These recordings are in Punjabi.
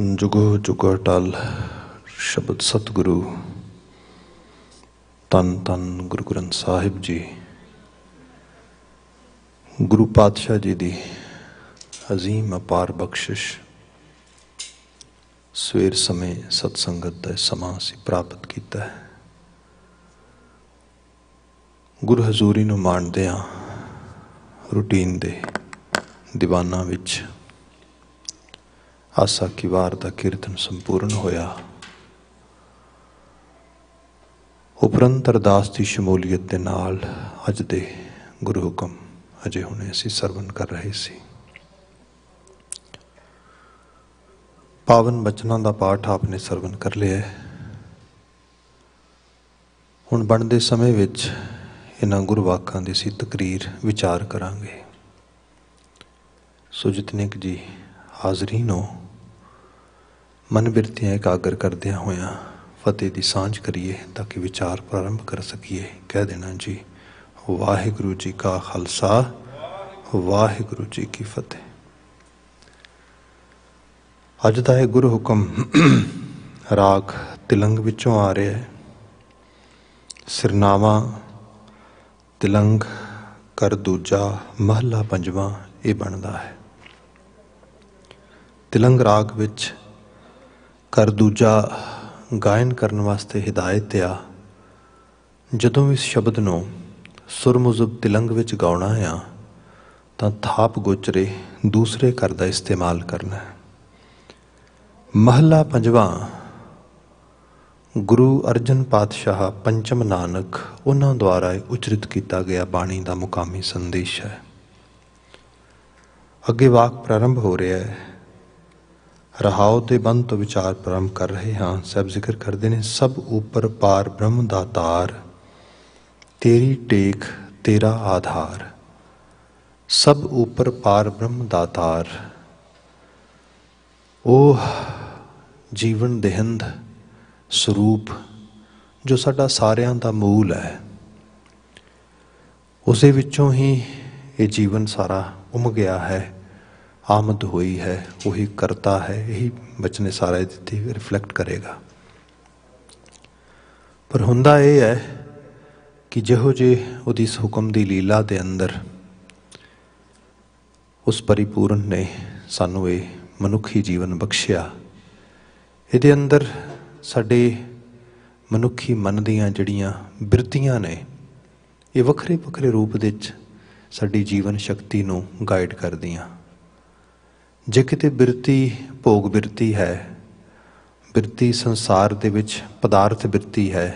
ਜੁਗੋ ਜੁਗਾ ਟਲ ਸ਼ਬਦ ਸਤਿਗੁਰੂ ਤਨ ਤਨ ਗੁਰੂ ਗ੍ਰੰਥ ਸਾਹਿਬ ਜੀ ਗੁਰੂ ਪਾਤਸ਼ਾਹ ਜੀ ਦੀ ਅਜ਼ੀਮ ਅਪਾਰ ਬਖਸ਼ਿਸ਼ ਸਵੇਰ ਸਮੇਂ ਸਤ ਸੰਗਤ ਦਾ ਸਮਾਂ ਸੀ ਪ੍ਰਾਪਤ ਕੀਤਾ ਹੈ ਗੁਰੂ ਹਜ਼ੂਰੀ ਨੂੰ ਮਾਣਦੇ ਆ ਰੂਟੀਨ ਦੇ ਦੀਵਾਨਾ ਵਿੱਚ ਆਸਾ ਕੀ ਵਾਰ ਦਾ ਕੀਰਤਨ ਸੰਪੂਰਨ ਹੋਇਆ ਉਪਰੰਤ ਅਰਦਾਸ ਦੀ ਸ਼ਮੂਲੀਅਤ ਦੇ ਨਾਲ ਅੱਜ ਦੇ ਗੁਰੂ ਹੁਕਮ ਅਜੇ ਹੁਣੇ ਅਸੀਂ ਸਰਵਨ ਕਰ ਰਹੇ ਸੀ ਪਾਵਨ ਬਚਨਾਂ ਦਾ ਪਾਠ ਆਪਨੇ ਸਰਵਨ ਕਰ ਲਿਆ ਹੈ ਹੁਣ ਬਣਦੇ ਸਮੇਂ ਵਿੱਚ ਇਹਨਾਂ ਗੁਰਵਾਕਾਂ ਦੀ ਸੀ ਤਕਰੀਰ ਵਿਚਾਰ ਕਰਾਂਗੇ ਸੁਜਤਨਿਕ ਜੀ ਹਾਜ਼ਰੀਨੋ ਮਨ ਬਿਰਤੀਆਂ ਇਕਾਗਰ ਕਰਦਿਆਂ ਹੋਇਆਂ ਫਤਿਹ ਦੀ ਸਾਂਝ ਕਰੀਏ ਤਾਂ ਕਿ ਵਿਚਾਰ ਪ੍ਰਾਰੰਭ ਕਰ ਸਕੀਏ ਕਹਿ ਦੇਣਾ ਜੀ ਵਾਹਿਗੁਰੂ ਜੀ ਕਾ ਖਾਲਸਾ ਵਾਹਿਗੁਰੂ ਜੀ ਕੀ ਫਤਿਹ ਅੱਜ ਦਾ ਇਹ ਗੁਰੂ ਹੁਕਮ ਰਾਗ ਤਿਲੰਗ ਵਿੱਚੋਂ ਆ ਰਿਹਾ ਹੈ ਸਿਰਨਾਵਾ ਤਿਲੰਗ ਕਰ ਦੂਜਾ ਮਹਲਾ ਪੰਜਵਾਂ ਇਹ ਬਣਦਾ ਹੈ ਤਿਲੰਗ ਰਾਗ ਵਿੱਚ ਕਰ ਦੂਜਾ ਗਾਇਨ ਕਰਨ ਵਾਸਤੇ ਹਿਦਾਇਤ ਆ ਜਦੋਂ ਇਸ ਸ਼ਬਦ ਨੂੰ ਸੁਰਮੁਜ਼ਬ ਤਿਲੰਗ ਵਿੱਚ ਗਾਉਣਾ ਆ ਤਾਂ ਥਾਪ ਗੋਚਰੇ ਦੂਸਰੇ ਕਰ ਦਾ ਇਸਤੇਮਾਲ ਕਰਨਾ ਹੈ ਮਹਲਾ ਪੰਜਵਾਂ ਗੁਰੂ ਅਰਜਨ ਪਾਤਸ਼ਾਹ ਪੰਚਮ ਨਾਨਕ ਉਹਨਾਂ ਦੁਆਰਾ ਉਚਰਿਤ ਕੀਤਾ ਗਿਆ ਬਾਣੀ ਦਾ ਮੁਕਾਮੀ ਸੰਦੇਸ਼ ਹੈ ਅੱਗੇ ਵਾਕ ਪ੍ਰਾਰੰਭ ਹੋ ਰਿਹਾ ਹੈ ਰਹਾਉ ਤੇ ਬੰਦ ਤੋਂ ਵਿਚਾਰ ਪ੍ਰਮ ਕਰ ਰਹੇ ਹਾਂ ਸਭ ਜ਼ਿਕਰ ਕਰਦੇ ਨੇ ਸਭ ਉਪਰ ਪਾਰ ਬ੍ਰਹਮ ਦਾ ਤਾਰ ਤੇਰੀ ਟੇਕ ਤੇਰਾ ਆਧਾਰ ਸਭ ਉਪਰ ਪਾਰ ਬ੍ਰਹਮ ਦਾ ਤਾਰ ਉਹ ਜੀਵਨ ਦੇਹੰਦ ਸਰੂਪ ਜੋ ਸਾਡਾ ਸਾਰਿਆਂ ਦਾ ਮੂਲ ਹੈ ਉਸੇ ਵਿੱਚੋਂ ਹੀ ਇਹ ਜੀਵਨ ਸਾਰਾ ਉਮ ਗਿਆ ਹੈ ਆਮਦ ਹੋਈ ਹੈ ਉਹੀ ਕਰਤਾ ਹੈ ਇਹੀ ਬਚਨੇ ਸਾਰੇ ਦਿੱਤੀ ਰਿਫਲੈਕਟ ਕਰੇਗਾ ਪਰ ਹੁੰਦਾ ਇਹ ਹੈ ਕਿ ਜਿਹੋ ਜੇ ਉਹਦੀ ਇਸ ਹੁਕਮ ਦੀ ਲੀਲਾ ਦੇ ਅੰਦਰ ਉਸ ਪਰਿਪੂਰਨ ਨੇ ਸਾਨੂੰ ਇਹ ਮਨੁੱਖੀ ਜੀਵਨ ਬਖਸ਼ਿਆ ਇਹਦੇ ਅੰਦਰ ਸਾਡੇ ਮਨੁੱਖੀ ਮਨ ਦੀਆਂ ਜੜੀਆਂ ਬਿਰਤੀਆਂ ਨੇ ਇਹ ਵੱਖਰੇ ਵੱਖਰੇ ਰੂਪ ਦੇ ਵਿੱਚ ਸਾਡੀ ਜੀਵਨ ਸ਼ਕਤੀ ਨੂੰ ਗਾਈਡ ਕਰਦੀਆਂ ਜੇ ਕਿਤੇ ਬਿਰਤੀ ਭੋਗ ਬਿਰਤੀ ਹੈ ਬਿਰਤੀ ਸੰਸਾਰ ਦੇ ਵਿੱਚ ਪਦਾਰਥ ਬਿਰਤੀ ਹੈ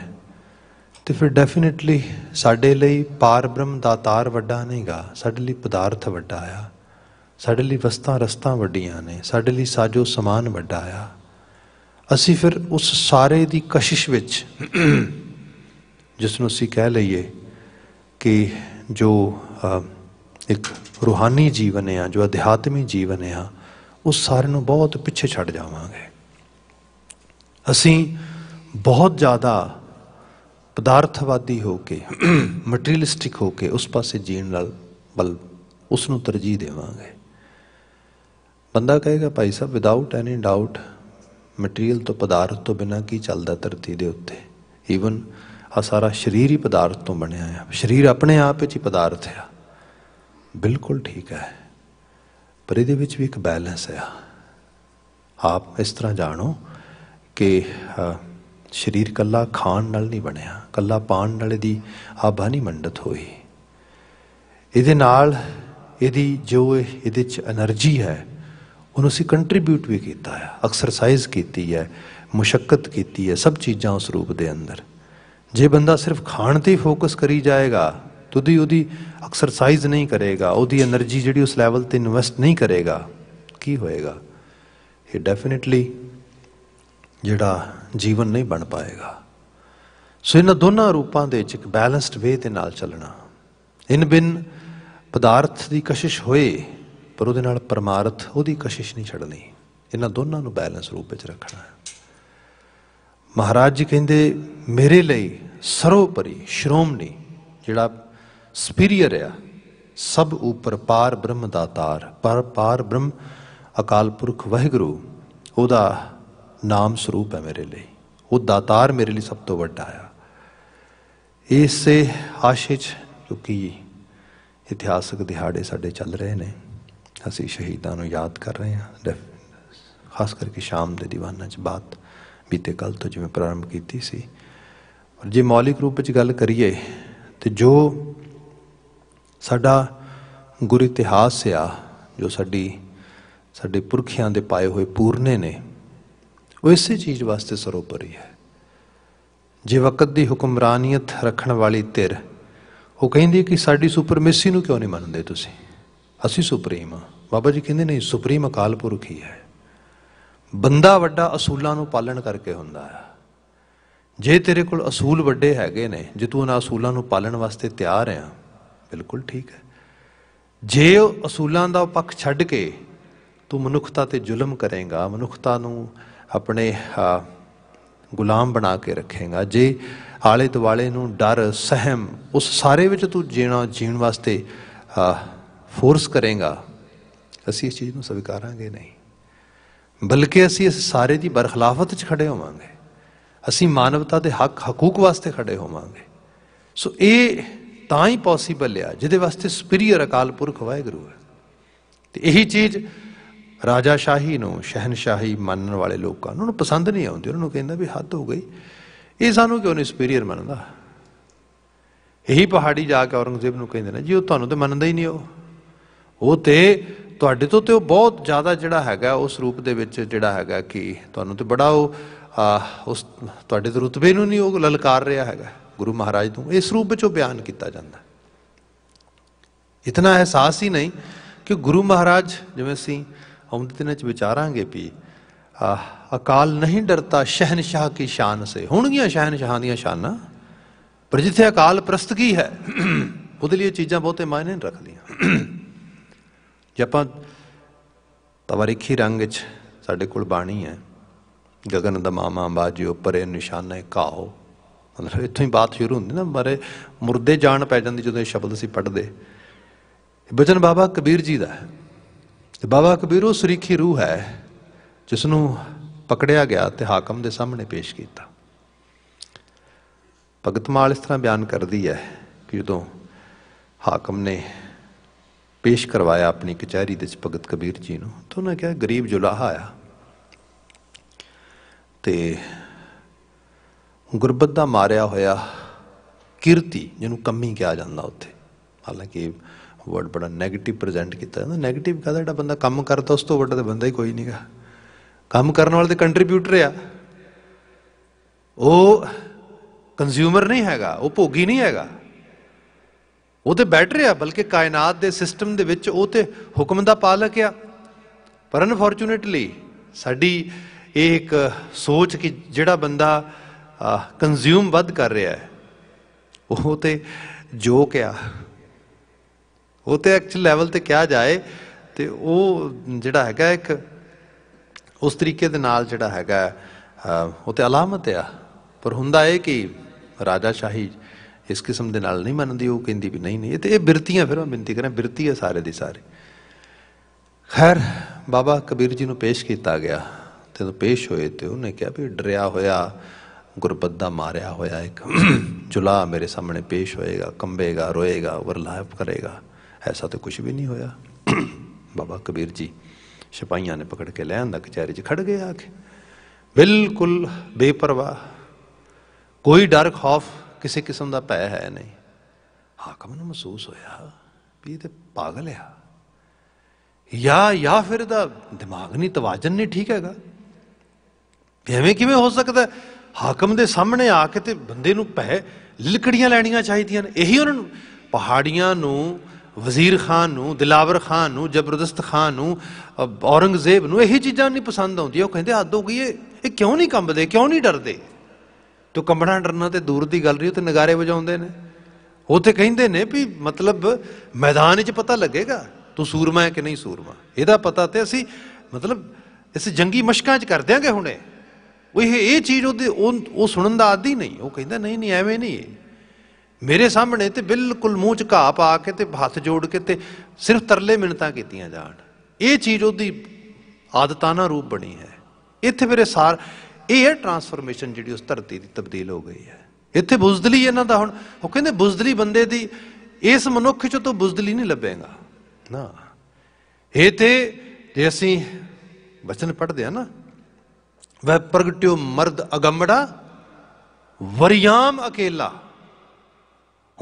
ਤੇ ਫਿਰ ਡੈਫੀਨਿਟਲੀ ਸਾਡੇ ਲਈ ਪਾਰ ਬ੍ਰਹਮ ਦਾਤਾਰ ਵੱਡਾ ਨਹੀਂਗਾ ਸਾਡੇ ਲਈ ਪਦਾਰਥ ਵੱਡਾ ਆ ਸਾਡੇ ਲਈ ਵਸਤਾਂ ਰਸਤਾਂ ਵੱਡੀਆਂ ਨੇ ਸਾਡੇ ਲਈ ਸਾਜੋ ਸਮਾਨ ਵੱਡਾ ਆ ਅਸੀਂ ਫਿਰ ਉਸ ਸਾਰੇ ਦੀ ਕਸ਼ਿਸ਼ ਵਿੱਚ ਜਿਸ ਨੂੰ ਅਸੀਂ ਕਹਿ ਲਈਏ ਕਿ ਜੋ ਇੱਕ ਰੂਹਾਨੀ ਜੀਵਨ ਹੈ ਜੋ ਅਧਿਆਤਮੀ ਜੀਵਨ ਹੈ ਉਸ ਸਾਰੇ ਨੂੰ ਬਹੁਤ ਪਿੱਛੇ ਛੱਡ ਜਾਵਾਂਗੇ ਅਸੀਂ ਬਹੁਤ ਜ਼ਿਆਦਾ ਪਦਾਰਥਵਾਦੀ ਹੋ ਕੇ ਮਟੀਰੀਅਲਿਸਟਿਕ ਹੋ ਕੇ ਉਸ ਪਾਸੇ ਜੀਣ ਨਾਲ ਬਲ ਉਸ ਨੂੰ ਤਰਜੀਹ ਦੇਵਾਂਗੇ ਬੰਦਾ ਕਹੇਗਾ ਭਾਈ ਸਾਹਿਬ ਵਿਦਆਊਟ ਐਨੀ ਡਾਊਟ ਮਟੀਰੀਅਲ ਤੋਂ ਪਦਾਰਥ ਤੋਂ ਬਿਨਾ ਕੀ ਚੱਲਦਾ ਧਰਤੀ ਦੇ ਉੱਤੇ ਈਵਨ ਆ ਸਾਰਾ ਸਰੀਰ ਹੀ ਪਦਾਰਥ ਤੋਂ ਬਣਿਆ ਆ ਸਰੀਰ ਆਪਣੇ ਆਪ ਵਿੱਚ ਹੀ ਪਦਾਰਥ ਆ ਬਿਲਕੁਲ ਠੀਕ ਹੈ ਪਰ ਇਹਦੇ ਵਿੱਚ ਵੀ ਇੱਕ ਬੈਲੈਂਸ ਆ ਆਪ ਇਸ ਤਰ੍ਹਾਂ ਜਾਣੋ ਕਿ ਸਰੀਰ ਕੱਲਾ ਖਾਣ ਨਾਲ ਨਹੀਂ ਬਣਿਆ ਕੱਲਾ ਪਾਣ ਨਾਲ ਦੀ ਆਭਾ ਨਹੀਂ ਮੰਡਤ ਹੋਈ ਇਹਦੇ ਨਾਲ ਇਹਦੀ ਜੋ ਇਹਦੇ ਚ એનર્ਜੀ ਹੈ ਉਹਨੂੰ ਅਸੀਂ ਕੰਟਰੀਬਿਊਟ ਵੀ ਕੀਤਾ ਹੈ ਐਕਸਰਸਾਈਜ਼ ਕੀਤੀ ਹੈ ਮੁਸ਼ਕਲਤ ਕੀਤੀ ਹੈ ਸਭ ਚੀਜ਼ਾਂ ਉਸ ਰੂਪ ਦੇ ਅੰਦਰ ਜੇ ਬੰਦਾ ਸਿਰਫ ਖਾਣ ਤੇ ਫੋਕਸ ਕਰੀ ਜਾਏਗਾ ਤੁਦੀ ਉਹਦੀ ਐਕਸਰਸਾਈਜ਼ ਨਹੀਂ ਕਰੇਗਾ ਉਹਦੀ એનર્ਜੀ ਜਿਹੜੀ ਉਸ ਲੈਵਲ ਤੇ ਇਨਵੈਸਟ ਨਹੀਂ ਕਰੇਗਾ ਕੀ ਹੋਏਗਾ ਇਹ ਡੈਫੀਨਿਟਲੀ ਜਿਹੜਾ ਜੀਵਨ ਨਹੀਂ ਬਣ ਪਾਏਗਾ ਸੋ ਇਹਨਾਂ ਦੋਨਾਂ ਰੂਪਾਂ ਦੇ ਵਿੱਚ ਇੱਕ ਬੈਲੈਂਸਡ ਵੇ ਤੇ ਨਾਲ ਚੱਲਣਾ ਇਨ ਬਿਨ ਪਦਾਰਥ ਦੀ ਕਸ਼ਿਸ਼ ਹੋਏ ਪਰ ਉਹਦੇ ਨਾਲ ਪਰਮਾਰਥ ਉਹਦੀ ਕਸ਼ਿਸ਼ ਨਹੀਂ ਛੱਡਣੀ ਇਹਨਾਂ ਦੋਨਾਂ ਨੂੰ ਬੈਲੈਂਸ ਰੂਪ ਵਿੱਚ ਰੱਖਣਾ ਹੈ ਮਹਾਰਾਜ ਜੀ ਕਹਿੰਦੇ ਮੇਰੇ ਲਈ ਸਰੋਪਰੀ ਸ਼੍ਰੋਮਣੀ ਜਿਹੜਾ ਸੁਪੀਰੀਅਰ ਆ ਸਭ ਉਪਰ ਪਾਰ ਬ੍ਰਹਮ ਦਾ ਤਾਰ ਪਰ ਪਾਰ ਬ੍ਰਹਮ ਅਕਾਲ ਪੁਰਖ ਵਾਹਿਗੁਰੂ ਉਹਦਾ ਨਾਮ ਸਰੂਪ ਹੈ ਮੇਰੇ ਲਈ ਉਹ ਦਾਤਾਰ ਮੇਰੇ ਲਈ ਸਭ ਤੋਂ ਵੱਡਾ ਆ ਇਸੇ ਆਸ਼ਿਚ ਚ ਕਿਉਂਕਿ ਇਤਿਹਾਸਕ ਦਿਹਾੜੇ ਸਾਡੇ ਚੱਲ ਰਹੇ ਨੇ ਅਸੀਂ ਸ਼ਹੀਦਾਂ ਨੂੰ ਯਾਦ ਕਰ ਰਹੇ ਹਾਂ ਖਾਸ ਕਰਕੇ ਸ਼ਾਮ ਦੇ ਦੀਵਾਨਾਂ 'ਚ ਬਾਤ ਬੀਤੇ ਕੱਲ ਤੋਂ ਜਿਵੇਂ ਪ੍ਰਾਰੰਭ ਕੀਤੀ ਸੀ ਔਰ ਜੇ ਮੌਲਿਕ ਰੂਪ ਵਿੱਚ ਗੱਲ ਕਰੀਏ ਤੇ ਜੋ ਸਾਡਾ ਗੁਰ ਇਤਿਹਾਸ ਆ ਜੋ ਸਾਡੀ ਸਾਡੇ ਪੁਰਖਿਆਂ ਦੇ ਪਾਏ ਹੋਏ ਪੂਰਨੇ ਨੇ ਉਹ ਇਸੇ ਚੀਜ਼ ਵਾਸਤੇ ਸਰੋਪਰੀ ਹੈ ਜੇ ਵਕਤ ਦੀ ਹੁਕਮਰਾਨੀਅਤ ਰੱਖਣ ਵਾਲੀ ਧਿਰ ਉਹ ਕਹਿੰਦੀ ਕਿ ਸਾਡੀ ਸੁਪਰਮੇਸੀ ਨੂੰ ਕਿਉਂ ਨਹੀਂ ਮੰਨਦੇ ਤੁਸੀਂ ਅਸੀਂ ਸੁਪਰੀਮ ਆ ਬਾਬਾ ਜੀ ਕਹਿੰਦੇ ਨਹੀਂ ਸੁਪਰੀਮ ਅਕਾਲ ਪੁਰਖ ਹੀ ਹੈ ਬੰਦਾ ਵੱਡਾ ਅਸੂਲਾਂ ਨੂੰ ਪਾਲਣ ਕਰਕੇ ਹੁੰਦਾ ਹੈ ਜੇ ਤੇਰੇ ਕੋਲ ਅਸੂਲ ਵੱਡੇ ਹੈਗੇ ਨੇ ਜੇ ਤੂੰ ਉਹਨਾਂ ਅਸੂਲਾਂ ਨੂੰ ਪਾਲਣ ਵਾਸਤੇ ਤਿਆਰ ਆ ਬਿਲਕੁਲ ਠੀਕ ਹੈ ਜੇ ਅਸੂਲਾਂ ਦਾ ਪੱਖ ਛੱਡ ਕੇ ਤੂੰ ਮਨੁੱਖਤਾ ਤੇ ਜ਼ੁਲਮ ਕਰੇਗਾ ਮਨੁੱਖਤਾ ਨੂੰ ਆਪਣੇ ਗੁਲਾਮ ਬਣਾ ਕੇ ਰੱਖੇਗਾ ਜੇ ਆਲੇ ਦੁਆਲੇ ਨੂੰ ਡਰ ਸਹਿਮ ਉਸ ਸਾਰੇ ਵਿੱਚ ਤੂੰ ਜੀਣਾ ਜੀਣ ਵਾਸਤੇ ਫੋਰਸ ਕਰੇਗਾ ਅਸੀਂ ਇਸ ਚੀਜ਼ ਨੂੰ ਸਵੀਕਾਰਾਂਗੇ ਨਹੀਂ ਬਲਕਿ ਅਸੀਂ ਇਸ ਸਾਰੇ ਦੀ ਬਰਖਲਾਫਤ 'ਚ ਖੜੇ ਹੋਵਾਂਗੇ ਅਸੀਂ ਮਾਨਵਤਾ ਦੇ ਹੱਕ ਹਕੂਕ ਵਾਸਤੇ ਖੜੇ ਹੋਵਾਂਗੇ ਸੋ ਇਹ ਤਾਂ ਹੀ ਪੋਸੀਬਲ ਆ ਜਿਹਦੇ ਵਾਸਤੇ ਸੁਪੀਰੀਅਰ ਅਕਾਲ ਪੁਰਖ ਵਾਹਿਗੁਰੂ ਹੈ ਤੇ ਇਹੀ ਚੀਜ਼ ਰਾਜਾ ਸ਼ਾਹੀ ਨੂੰ ਸ਼ਹਿਨशाही ਮੰਨਣ ਵਾਲੇ ਲੋਕਾਂ ਨੂੰ ਪਸੰਦ ਨਹੀਂ ਆਉਂਦੀ ਉਹਨਾਂ ਨੂੰ ਕਹਿੰਦਾ ਵੀ ਹੱਦ ਹੋ ਗਈ ਇਹ ਸਾਨੂੰ ਕਿਉਂ ਨਹੀਂ ਸੁਪੀਰੀਅਰ ਮੰਨਦਾ ਇਹੀ ਪਹਾੜੀ ਜਾ ਕੇ ਔਰੰਗਜ਼ੇਬ ਨੂੰ ਕਹਿੰਦੇ ਨੇ ਜੀ ਉਹ ਤੁਹਾਨੂੰ ਤੇ ਮੰਨਦਾ ਹੀ ਨਹੀਂ ਉਹ ਉਹ ਤੇ ਤੁਹਾਡੇ ਤੋਂ ਤੇ ਉਹ ਬਹੁਤ ਜ਼ਿਆਦਾ ਜਿਹੜਾ ਹੈਗਾ ਉਸ ਰੂਪ ਦੇ ਵਿੱਚ ਜਿਹੜਾ ਹੈਗਾ ਕਿ ਤੁਹਾਨੂੰ ਤੇ ਬੜਾ ਉਹ ਉਸ ਤੁਹਾਡੇ ਦੇ ਰੁਤਬੇ ਨੂੰ ਨਹੀਂ ਉਹ ਲਲਕਾਰ ਰਿਹਾ ਹੈਗਾ ਗੁਰੂ ਮਹਾਰਾਜ ਨੂੰ ਇਸ ਰੂਪ ਵਿੱਚ ਉਹ ਬਿਆਨ ਕੀਤਾ ਜਾਂਦਾ ਇਤਨਾ ਅਹਿਸਾਸ ਹੀ ਨਹੀਂ ਕਿ ਗੁਰੂ ਮਹਾਰਾਜ ਜਿਵੇਂ ਅਸੀਂ ਆਉਂਦੇ ਦਿਨਾਂ ਚ ਵਿਚਾਰਾਂਗੇ ਵੀ ਅਕਾਲ ਨਹੀਂ ਡਰਤਾ ਸ਼ਹਿਨशाह ਕੀ ਸ਼ਾਨ ਸੇ ਹੋਣਗੀਆਂ ਸ਼ਹਿਨशाह ਦੀਆਂ ਸ਼ਾਨਾਂ ਪਰ ਜਿੱਥੇ ਅਕਾਲ ਪ੍ਰਸਤ ਕੀ ਹੈ ਉਹਦੇ ਲਈ ਚੀਜ਼ਾਂ ਬਹੁਤੇ ਮਾਇਨੇ ਨਹੀਂ ਰੱਖਦੀਆਂ ਜੇ ਆਪਾਂ ਤਵਾਰੀਖੀ ਰੰਗ ਵਿੱਚ ਸਾਡੇ ਕੋਲ ਬਾਣੀ ਹੈ ਗगन ਦਾ ਮਾਮਾ ਉੱਪਰ ਇਹ ਨਿਸ਼ਾਨੇ ਕਾਹੋ ਮਤਲਬ ਇੱਥੋਂ ਹੀ ਬਾਤ ਸ਼ੁਰੂ ਹੁੰਦੀ ਨਾ ਮਾਰੇ ਮੁਰਦੇ ਜਾਣ ਪੈ ਜਾਂਦੀ ਜਦੋਂ ਇਹ ਸ਼ਬਦ ਅਸੀਂ ਪੜਦੇ ਇਹ ਬਚਨ ਬਾਬਾ ਕਬੀਰ ਜੀ ਦਾ ਹੈ ਤੇ ਬਾਬਾ ਕਬੀਰ ਉਹ ਸ੍ਰੀਖੀ ਰੂਹ ਹੈ ਜਿਸ ਨੂੰ ਪਕੜਿਆ ਗਿਆ ਤੇ ਹਾਕਮ ਦੇ ਸਾਹਮਣੇ ਪੇਸ਼ ਕੀਤਾ ਭਗਤ ਮਾਲ ਇਸ ਤਰ੍ਹਾਂ ਬਿਆਨ ਕਰਦੀ ਹੈ ਕਿ ਜਦੋਂ ਹਾਕਮ ਨੇ ਪੇਸ਼ ਕਰਵਾਇਆ ਆਪਣੀ ਕਚਹਿਰੀ ਦੇ ਵਿੱਚ ਭਗਤ ਕਬੀਰ ਜੀ ਨੂੰ ਤਾਂ ਉਹਨਾਂ ਕਿਹਾ ਗਰੀਬ ਜੁਲਾਹਾ ਆ ਤੇ ਗੁਰਬਤ ਦਾ ਮਾਰਿਆ ਹੋਇਆ ਕੀਰਤੀ ਜਿਹਨੂੰ ਕੰਮੀ ਕਿਹਾ ਜਾਂਦਾ ਉੱਥੇ ਹਾਲਾਂਕਿ ਵਰਡ ਬੜਾ 네ਗੇਟਿਵ ਪ੍ਰੈਜ਼ੈਂਟ ਕੀਤਾ ਜਾਂਦਾ 네ਗੇਟਿਵ ਕਹਦਾ ਜਿਹੜਾ ਬੰਦਾ ਕੰਮ ਕਰਦਾ ਉਸ ਤੋਂ ਵੱਡਾ ਤਾਂ ਬੰਦਾ ਹੀ ਕੋਈ ਨਹੀਂਗਾ ਕੰਮ ਕਰਨ ਵਾਲਾ ਤੇ ਕੰਟਰੀਬਿਊਟਰ ਆ ਉਹ ਕੰਜ਼ਿਊਮਰ ਨਹੀਂ ਹੈਗਾ ਉਹ ਭੋਗੀ ਨਹੀਂ ਹੈਗਾ ਉਹ ਤੇ ਬੈਟਰ ਆ ਬਲਕਿ ਕਾਇਨਾਤ ਦੇ ਸਿਸਟਮ ਦੇ ਵਿੱਚ ਉਹ ਤੇ ਹੁਕਮ ਦਾ ਪਾਲਕ ਆ ਪਰ ਅਨਫੋਰਚੂਨੇਟਲੀ ਸਾਡੀ ਇਹ ਇੱਕ ਸੋਚ ਕਿ ਜਿਹੜਾ ਬੰਦਾ ਕੰਜ਼ਿਊਮ ਵੱਧ ਕਰ ਰਿਹਾ ਹੈ ਉਹ ਤੇ ਜੋ ਕਿਆ ਉਹ ਤੇ ਐਕਚੁਅਲ ਲੈਵਲ ਤੇ ਕਿਹਾ ਜਾਏ ਤੇ ਉਹ ਜਿਹੜਾ ਹੈਗਾ ਇੱਕ ਉਸ ਤਰੀਕੇ ਦੇ ਨਾਲ ਜਿਹੜਾ ਹੈਗਾ ਉਹ ਤੇ ਅਲਾਮਤ ਆ ਪਰ ਹੁੰਦਾ ਇਹ ਕਿ ਰਾਜਾ ਸ਼ਾਹੀ ਇਸ ਕਿਸਮ ਦੇ ਨਾਲ ਨਹੀਂ ਮੰਨਦੀ ਉਹ ਕਹਿੰਦੀ ਵੀ ਨਹੀਂ ਨਹੀਂ ਇਹ ਤੇ ਇਹ ਬਿਰਤੀਆਂ ਫਿਰ ਮੈਂ ਬੇਨਤੀ ਕਰਾਂ ਬਿਰਤੀ ਆ ਸਾਰੇ ਦੇ ਸਾਰੇ ਖੈਰ ਬਾਬਾ ਕਬੀਰ ਜੀ ਨੂੰ ਪੇਸ਼ ਕੀਤਾ ਗਿਆ ਤੇ ਉਹ ਪੇਸ਼ ਹੋਏ ਤੇ ਉਹਨੇ ਕਿਹਾ ਵੀ ਡਰਿਆ ਹੋਇਆ ਗੁਰਬਤ ਦਾ ਮਾਰਿਆ ਹੋਇਆ ਇੱਕ ਚੁਲਾ ਮੇਰੇ ਸਾਹਮਣੇ ਪੇਸ਼ ਹੋਏਗਾ ਕੰਬੇਗਾ ਰੋਏਗਾ ਵਰਲਾਪ ਕਰੇਗਾ ਐਸਾ ਤਾਂ ਕੁਝ ਵੀ ਨਹੀਂ ਹੋਇਆ ਬਾਬਾ ਕਬੀਰ ਜੀ ਸਿਪਾਹੀਆਂ ਨੇ ਪਕੜ ਕੇ ਲੈ ਆਂਦਾ ਕਚਹਿਰੀ 'ਚ ਖੜ ਗਏ ਆ ਕੇ ਬਿਲਕੁਲ ਬੇਪਰਵਾਹ ਕੋਈ ਡਰ ਖੌਫ ਕਿਸੇ ਕਿਸਮ ਦਾ ਭੈ ਹੈ ਨਹੀਂ ਹਾਕਮ ਨੂੰ ਮਹਿਸੂਸ ਹੋਇਆ ਵੀ ਇਹ ਤੇ ਪਾਗਲ ਆ ਯਾ ਯਾ ਫਿਰ ਦਾ ਦਿਮਾਗ ਨਹੀਂ ਤਵਾਜਨ ਨਹੀਂ ਠੀਕ ਹੈਗਾ ਐਵੇਂ ਕਿਵੇਂ ਹੋ ਸਕਦਾ ਹਾਕਮ ਦੇ ਸਾਹਮਣੇ ਆ ਕੇ ਤੇ ਬੰਦੇ ਨੂੰ ਭੈ ਲਿਕੜੀਆਂ ਲੈਣੀਆਂ ਚਾਹੀਦੀਆਂ ਨੇ ਇਹੀ ਉਹਨਾਂ ਨੂੰ ਪਹਾੜੀਆਂ ਨੂੰ ਵਜ਼ੀਰ ਖਾਨ ਨੂੰ ਦਿਲਾਵਰ ਖਾਨ ਨੂੰ ਜ਼ਬਰਦਸਤ ਖਾਨ ਨੂੰ ਔਰੰਗਜ਼ੇਬ ਨੂੰ ਇਹੀ ਚੀਜ਼ਾਂ ਨਹੀਂ ਪਸੰਦ ਆਉਂਦੀਆਂ ਉਹ ਕਹਿੰਦੇ ਹੱਦ ਹੋ ਗਈ ਇਹ ਇਹ ਕਿਉਂ ਨਹੀਂ ਕੰਬਦੇ ਕਿਉਂ ਨਹੀਂ ਡਰਦੇ ਤੋ ਕੰਬਣਾ ਡਰਨਾ ਤੇ ਦੂਰ ਦੀ ਗੱਲ ਰਹੀ ਉਹ ਤੇ ਨਗਾਰੇ ਵਜਾਉਂਦੇ ਨੇ ਉਹ ਤੇ ਕਹਿੰਦੇ ਨੇ ਵੀ ਮਤਲਬ ਮੈਦਾਨ 'ਚ ਪਤਾ ਲੱਗੇਗਾ ਤੂੰ ਸੂਰਮਾ ਹੈ ਕਿ ਨਹੀਂ ਸੂਰਮਾ ਇਹਦਾ ਪਤਾ ਤੇ ਅਸੀਂ ਮਤਲਬ ਇਸ ਜੰਗੀ ਮਸ਼ਕਾਂ 'ਚ ਕਰ ਦਿਆਂਗੇ ਹੁਣੇ ਉਹ ਇਹ ਇਹ ਚੀਜ਼ ਉਹਦੇ ਉਹ ਸੁਣਨ ਦਾ ਆਦੀ ਨਹੀਂ ਉਹ ਕਹਿੰਦਾ ਨਹੀਂ ਨਹੀਂ ਐਵੇਂ ਨਹੀਂ ਮੇਰੇ ਸਾਹਮਣੇ ਤੇ ਬਿਲਕੁਲ ਮੂੰਹ ਚ ਘਾ ਪਾ ਕੇ ਤੇ ਹੱਥ ਜੋੜ ਕੇ ਤੇ ਸਿਰਫ ਤਰਲੇ ਮਿੰਤਾਂ ਕੀਤੀਆਂ ਜਾਣ ਇਹ ਚੀਜ਼ ਉਹਦੀ ਆਦਤਾਨਾ ਰੂਪ ਬਣੀ ਹੈ ਇੱਥੇ ਮੇਰੇ ਸਾਰ ਇਹ ਹੈ ਟਰਾਂਸਫਰਮੇਸ਼ਨ ਜਿਹੜੀ ਉਸ ਧਰਤੀ ਦੀ ਤਬਦੀਲ ਹੋ ਗਈ ਹੈ ਇੱਥੇ ਬੁਜ਼ਦਲੀ ਇਹਨਾਂ ਦਾ ਹੁਣ ਉਹ ਕਹਿੰਦੇ ਬੁਜ਼ਦਲੀ ਬੰਦੇ ਦੀ ਇਸ ਮਨੁੱਖ ਚੋਂ ਤੋਂ ਬੁਜ਼ਦਲੀ ਨਹੀਂ ਲੱਭੇਗਾ ਨਾ ਇਹ ਤੇ ਜੇ ਅਸੀਂ ਬਚਨ ਪੜਦੇ ਆ ਨਾ वह ਪ੍ਰਗਟਿਓ ਮਰਦ ਅਗੰਮੜਾ ਵਰਿਆਮ ਅਕੇਲਾ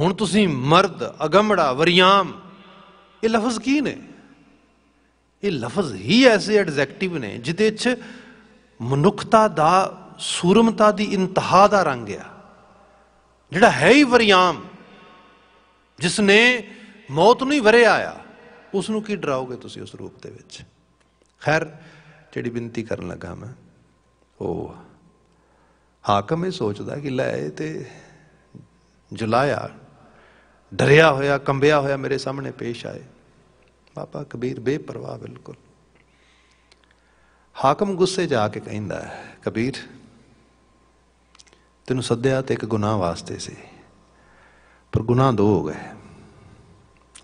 ਹੁਣ ਤੁਸੀਂ ਮਰਦ ਅਗੰਮੜਾ ਵਰਿਆਮ ਇਹ ਲਫ਼ਜ਼ ਕੀ ਨੇ ਇਹ ਲਫ਼ਜ਼ ਹੀ ਐਸੇ ਐਡਜੈਕਟਿਵ ਨੇ ਜਿਦੇ 'ਚ ਮਨੁੱਖਤਾ ਦਾ ਸੂਰਮਤਾ ਦੀ ਇੰਤਹਾ ਦਾ ਰੰਗ ਆ ਜਿਹੜਾ ਹੈ ਹੀ ਵਰਿਆਮ ਜਿਸ ਨੇ ਮੌਤ ਨੂੰ ਹੀ ਵਰਿਆ ਆ ਉਸ ਨੂੰ ਕੀ ਡਰਾਓਗੇ ਤੁਸੀਂ ਉਸ ਰੂਪ ਦੇ ਵਿੱਚ ਖੈਰ ਜਿਹੜੀ ਬੇਨਤੀ ਕਰਨ ਲੱਗਾ ਮੈਂ ਉਹ ਹਾਕਮ ਇਹ ਸੋਚਦਾ ਕਿ ਲੈ ਇਹ ਤੇ ਜੁਲਾਇਆ ਡਰਿਆ ਹੋਇਆ ਕੰਬਿਆ ਹੋਇਆ ਮੇਰੇ ਸਾਹਮਣੇ ਪੇਸ਼ ਆਏ ਬਾਬਾ ਕਬੀਰ ਬੇਪਰਵਾਹ ਬਿਲਕੁਲ ਹਾਕਮ ਗੁੱਸੇ ਜਾ ਕੇ ਕਹਿੰਦਾ ਕਬੀਰ ਤੈਨੂੰ ਸੱਦਿਆ ਤੇ ਇੱਕ ਗੁਨਾਹ ਵਾਸਤੇ ਸੀ ਪਰ ਗੁਨਾਹ ਦੋ ਹੋ ਗਏ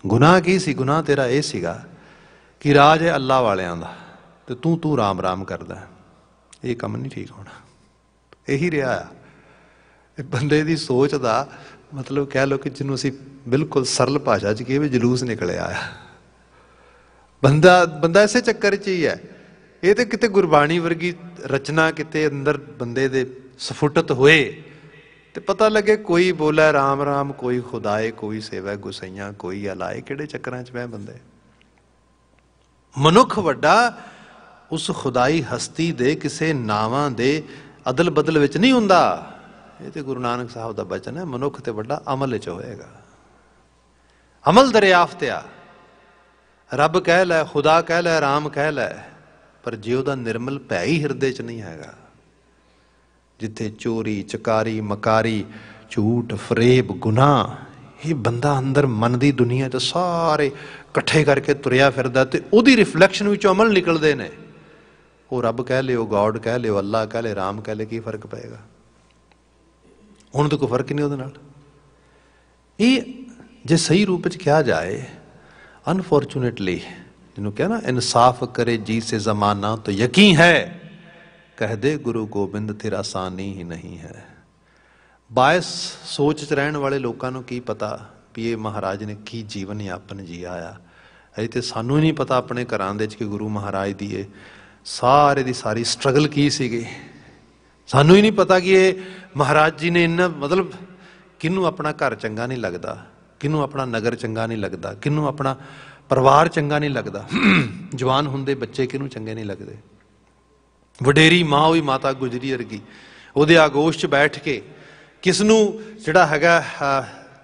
ਗੁਨਾਹ ਕੀ ਸੀ ਗੁਨਾਹ ਤੇਰਾ ਇਹ ਸੀਗਾ ਕਿ ਰਾਜ ਹੈ ਅੱਲਾ ਵਾਲਿਆਂ ਦਾ ਤੇ ਤੂੰ ਤੂੰ ਰਾਮ ਰਾਮ ਕਰਦਾ ਇਹ ਕੰਮ ਨਹੀਂ ਠੀਕ ਹੋਣਾ ਇਹੀ ਰਿਹਾ ਇਹ ਬੰਦੇ ਦੀ ਸੋਚ ਦਾ ਮਤਲਬ ਕਹਿ ਲੋ ਕਿ ਜਿਹਨੂੰ ਅਸੀਂ ਬਿਲਕੁਲ ਸਰਲ ਭਾਸ਼ਾ 'ਚ ਕਿਹਾ ਵੀ ਜਲੂਸ ਨਿਕਲਿਆ ਆ ਬੰਦਾ ਬੰਦਾ ਐਸੇ ਚੱਕਰ 'ਚ ਹੀ ਹੈ ਇਹ ਤੇ ਕਿਤੇ ਗੁਰਬਾਣੀ ਵਰਗੀ ਰਚਨਾ ਕਿਤੇ ਅੰਦਰ ਬੰਦੇ ਦੇ ਸਫੁੱਟਤ ਹੋਏ ਤੇ ਪਤਾ ਲੱਗੇ ਕੋਈ ਬੋਲਾ ਰਾਮ ਰਾਮ ਕੋਈ ਖੁਦਾਏ ਕੋਈ ਸੇਵਾ ਗੁਸਈਆਂ ਕੋਈ ਅਲਾਏ ਕਿਹੜੇ ਚੱਕਰਾਂ 'ਚ ਮੈਂ ਬੰਦੇ ਮਨੁੱਖ ਵੱਡਾ ਉਸ ਖੁਦਾਈ ਹਸਤੀ ਦੇ ਕਿਸੇ ਨਾਵਾਂ ਦੇ ਅਦਲ ਬਦਲ ਵਿੱਚ ਨਹੀਂ ਹੁੰਦਾ ਇਹ ਤੇ ਗੁਰੂ ਨਾਨਕ ਸਾਹਿਬ ਦਾ ਬਚਨ ਹੈ ਮਨੁੱਖ ਤੇ ਵੱਡਾ ਅਮਲ ਵਿੱਚ ਹੋਏਗਾ ਅਮਲ ਦਰਿਆਫਤਿਆ ਰੱਬ ਕਹਿ ਲੈ ਖੁਦਾ ਕਹਿ ਲੈ ਰਾਮ ਕਹਿ ਲੈ ਪਰ ਜੇ ਉਹਦਾ ਨਿਰਮਲ ਭੈ ਹੀ ਹਿਰਦੇ 'ਚ ਨਹੀਂ ਹੈਗਾ ਜਿੱਥੇ ਚੋਰੀ ਚਕਾਰੀ ਮਕਾਰੀ ਝੂਠ ਫਰੇਬ ਗੁਨਾਹ ਇਹ ਬੰਦਾ ਅੰਦਰ ਮਨ ਦੀ ਦੁਨੀਆ 'ਚ ਸਾਰੇ ਇਕੱਠੇ ਕਰਕੇ ਤੁਰਿਆ ਫਿਰਦਾ ਤੇ ਉਹਦੀ ਰਿਫਲੈਕਸ਼ਨ ਵਿੱਚੋਂ ਅਮਲ ਨਿਕਲਦੇ ਨੇ ਉਹ ਰੱਬ ਕਹਿ ਲਿਓ ਗੋਡ ਕਹਿ ਲਿਓ ਅੱਲਾ ਕਹਿ ਲੇ ਰਾਮ ਕਹਿ ਲੇ ਕੀ ਫਰਕ ਪਏਗਾ ਉਹਨਾਂ ਤਾਂ ਕੋਈ ਫਰਕ ਨਹੀਂ ਉਹਦੇ ਨਾਲ ਇਹ ਜੇ ਸਹੀ ਰੂਪ ਵਿੱਚ ਕਿਹਾ ਜਾਏ ਅਨਫੋਰਚੂਨੇਟਲੀ ਜਿਹਨੂੰ ਕਹਿੰਦਾ ਇਨਸਾਫ ਕਰੇ ਜੀ ਸੇ ਜ਼ਮਾਨਾ ਤੋ ਯਕੀਨ ਹੈ ਕਹਿ ਦੇ ਗੁਰੂ ਗੋਬਿੰਦ ਤੇਰਾ ਸਾਨੀ ਹੀ ਨਹੀਂ ਹੈ ਬਾਇਸ ਸੋਚ 'ਚ ਰਹਿਣ ਵਾਲੇ ਲੋਕਾਂ ਨੂੰ ਕੀ ਪਤਾ ਵੀ ਇਹ ਮਹਾਰਾਜ ਨੇ ਕੀ ਜੀਵਨ ਯਾਪਨ ਜੀਆ ਆ ਅਜੇ ਤੇ ਸਾਨੂੰ ਹੀ ਨਹੀਂ ਪਤਾ ਆਪਣੇ ਘਰਾਂ ਦੇ ਵਿੱਚ ਕਿ ਗੁਰੂ ਮਹਾਰਾਜ ਦੀ ਇਹ ਸਾਰੇ ਦੀ ਸਾਰੀ ਸਟਰਗਲ ਕੀ ਸੀਗੀ ਸਾਨੂੰ ਹੀ ਨਹੀਂ ਪਤਾ ਕਿ ਇਹ ਮਹਾਰਾਜ ਜੀ ਨੇ ਇੰਨਾ ਮਤਲਬ ਕਿੰਨੂੰ ਆਪਣਾ ਘਰ ਚੰਗਾ ਨਹੀਂ ਲੱਗਦਾ ਕਿੰਨੂੰ ਆਪਣਾ ਨਗਰ ਚੰਗਾ ਨਹੀਂ ਲੱਗਦਾ ਕਿੰਨੂੰ ਆਪਣਾ ਪਰਿਵਾਰ ਚੰਗਾ ਨਹੀਂ ਲੱਗਦਾ ਜਵਾਨ ਹੁੰਦੇ ਬੱਚੇ ਕਿੰਨੂੰ ਚੰਗੇ ਨਹੀਂ ਲੱਗਦੇ ਵਡੇਰੀ ਮਾਂ ਹੋਈ ਮਾਤਾ ਗੁਜਰੀ ਵਰਗੀ ਉਹਦੇ ਆਗੋਸ਼ 'ਚ ਬੈਠ ਕੇ ਕਿਸ ਨੂੰ ਜਿਹੜਾ ਹੈਗਾ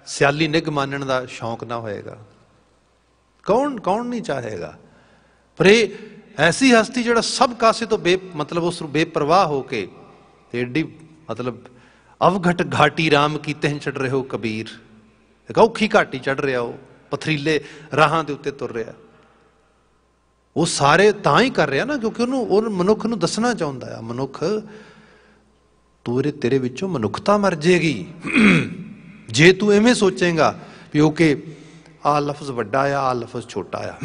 ਸਿਆਲੀ ਨਿਗ ਮੰਨਣ ਦਾ ਸ਼ੌਂਕ ਨਾ ਹੋਏਗਾ ਕੌਣ ਕੌਣ ਨਹੀਂ ਚਾਹੇਗਾ ਪਰ ਇਹ ਐਸੀ ਹਸਤੀ ਜਿਹੜਾ ਸਭ ਕਾਸੇ ਤੋਂ ਬੇ ਮਤਲਬ ਉਸ ਨੂੰ ਬੇਪਰਵਾਹ ਹੋ ਕੇ ਤੇ ਏਡੀ ਮਤਲਬ ਅਵਘਟ ਘਾਟੀ RAM ਕੀ ਤਹਿ ਚੜ ਰਹੇ ਹੋ ਕਬੀਰ ਔਖੀ ਘਾਟੀ ਚੜ ਰਿਹਾ ਉਹ ਪਥਰੀਲੇ ਰਾਹਾਂ ਦੇ ਉੱਤੇ ਤੁਰ ਰਿਹਾ ਉਹ ਸਾਰੇ ਤਾਂ ਹੀ ਕਰ ਰਿਹਾ ਨਾ ਕਿਉਂਕਿ ਉਹਨੂੰ ਉਹ ਮਨੁੱਖ ਨੂੰ ਦੱਸਣਾ ਚਾਹੁੰਦਾ ਆ ਮਨੁੱਖ ਤੂਰੇ ਤੇਰੇ ਵਿੱਚੋਂ ਮਨੁੱਖਤਾ ਮਰ ਜੇਗੀ ਜੇ ਤੂੰ ਐਵੇਂ ਸੋਚੇਗਾ ਉਹ ਓਕੇ ਆ ਲਫ਼ਜ਼ ਵੱਡਾ ਆ ਆ ਲਫ਼ਜ਼ ਛੋਟਾ ਆ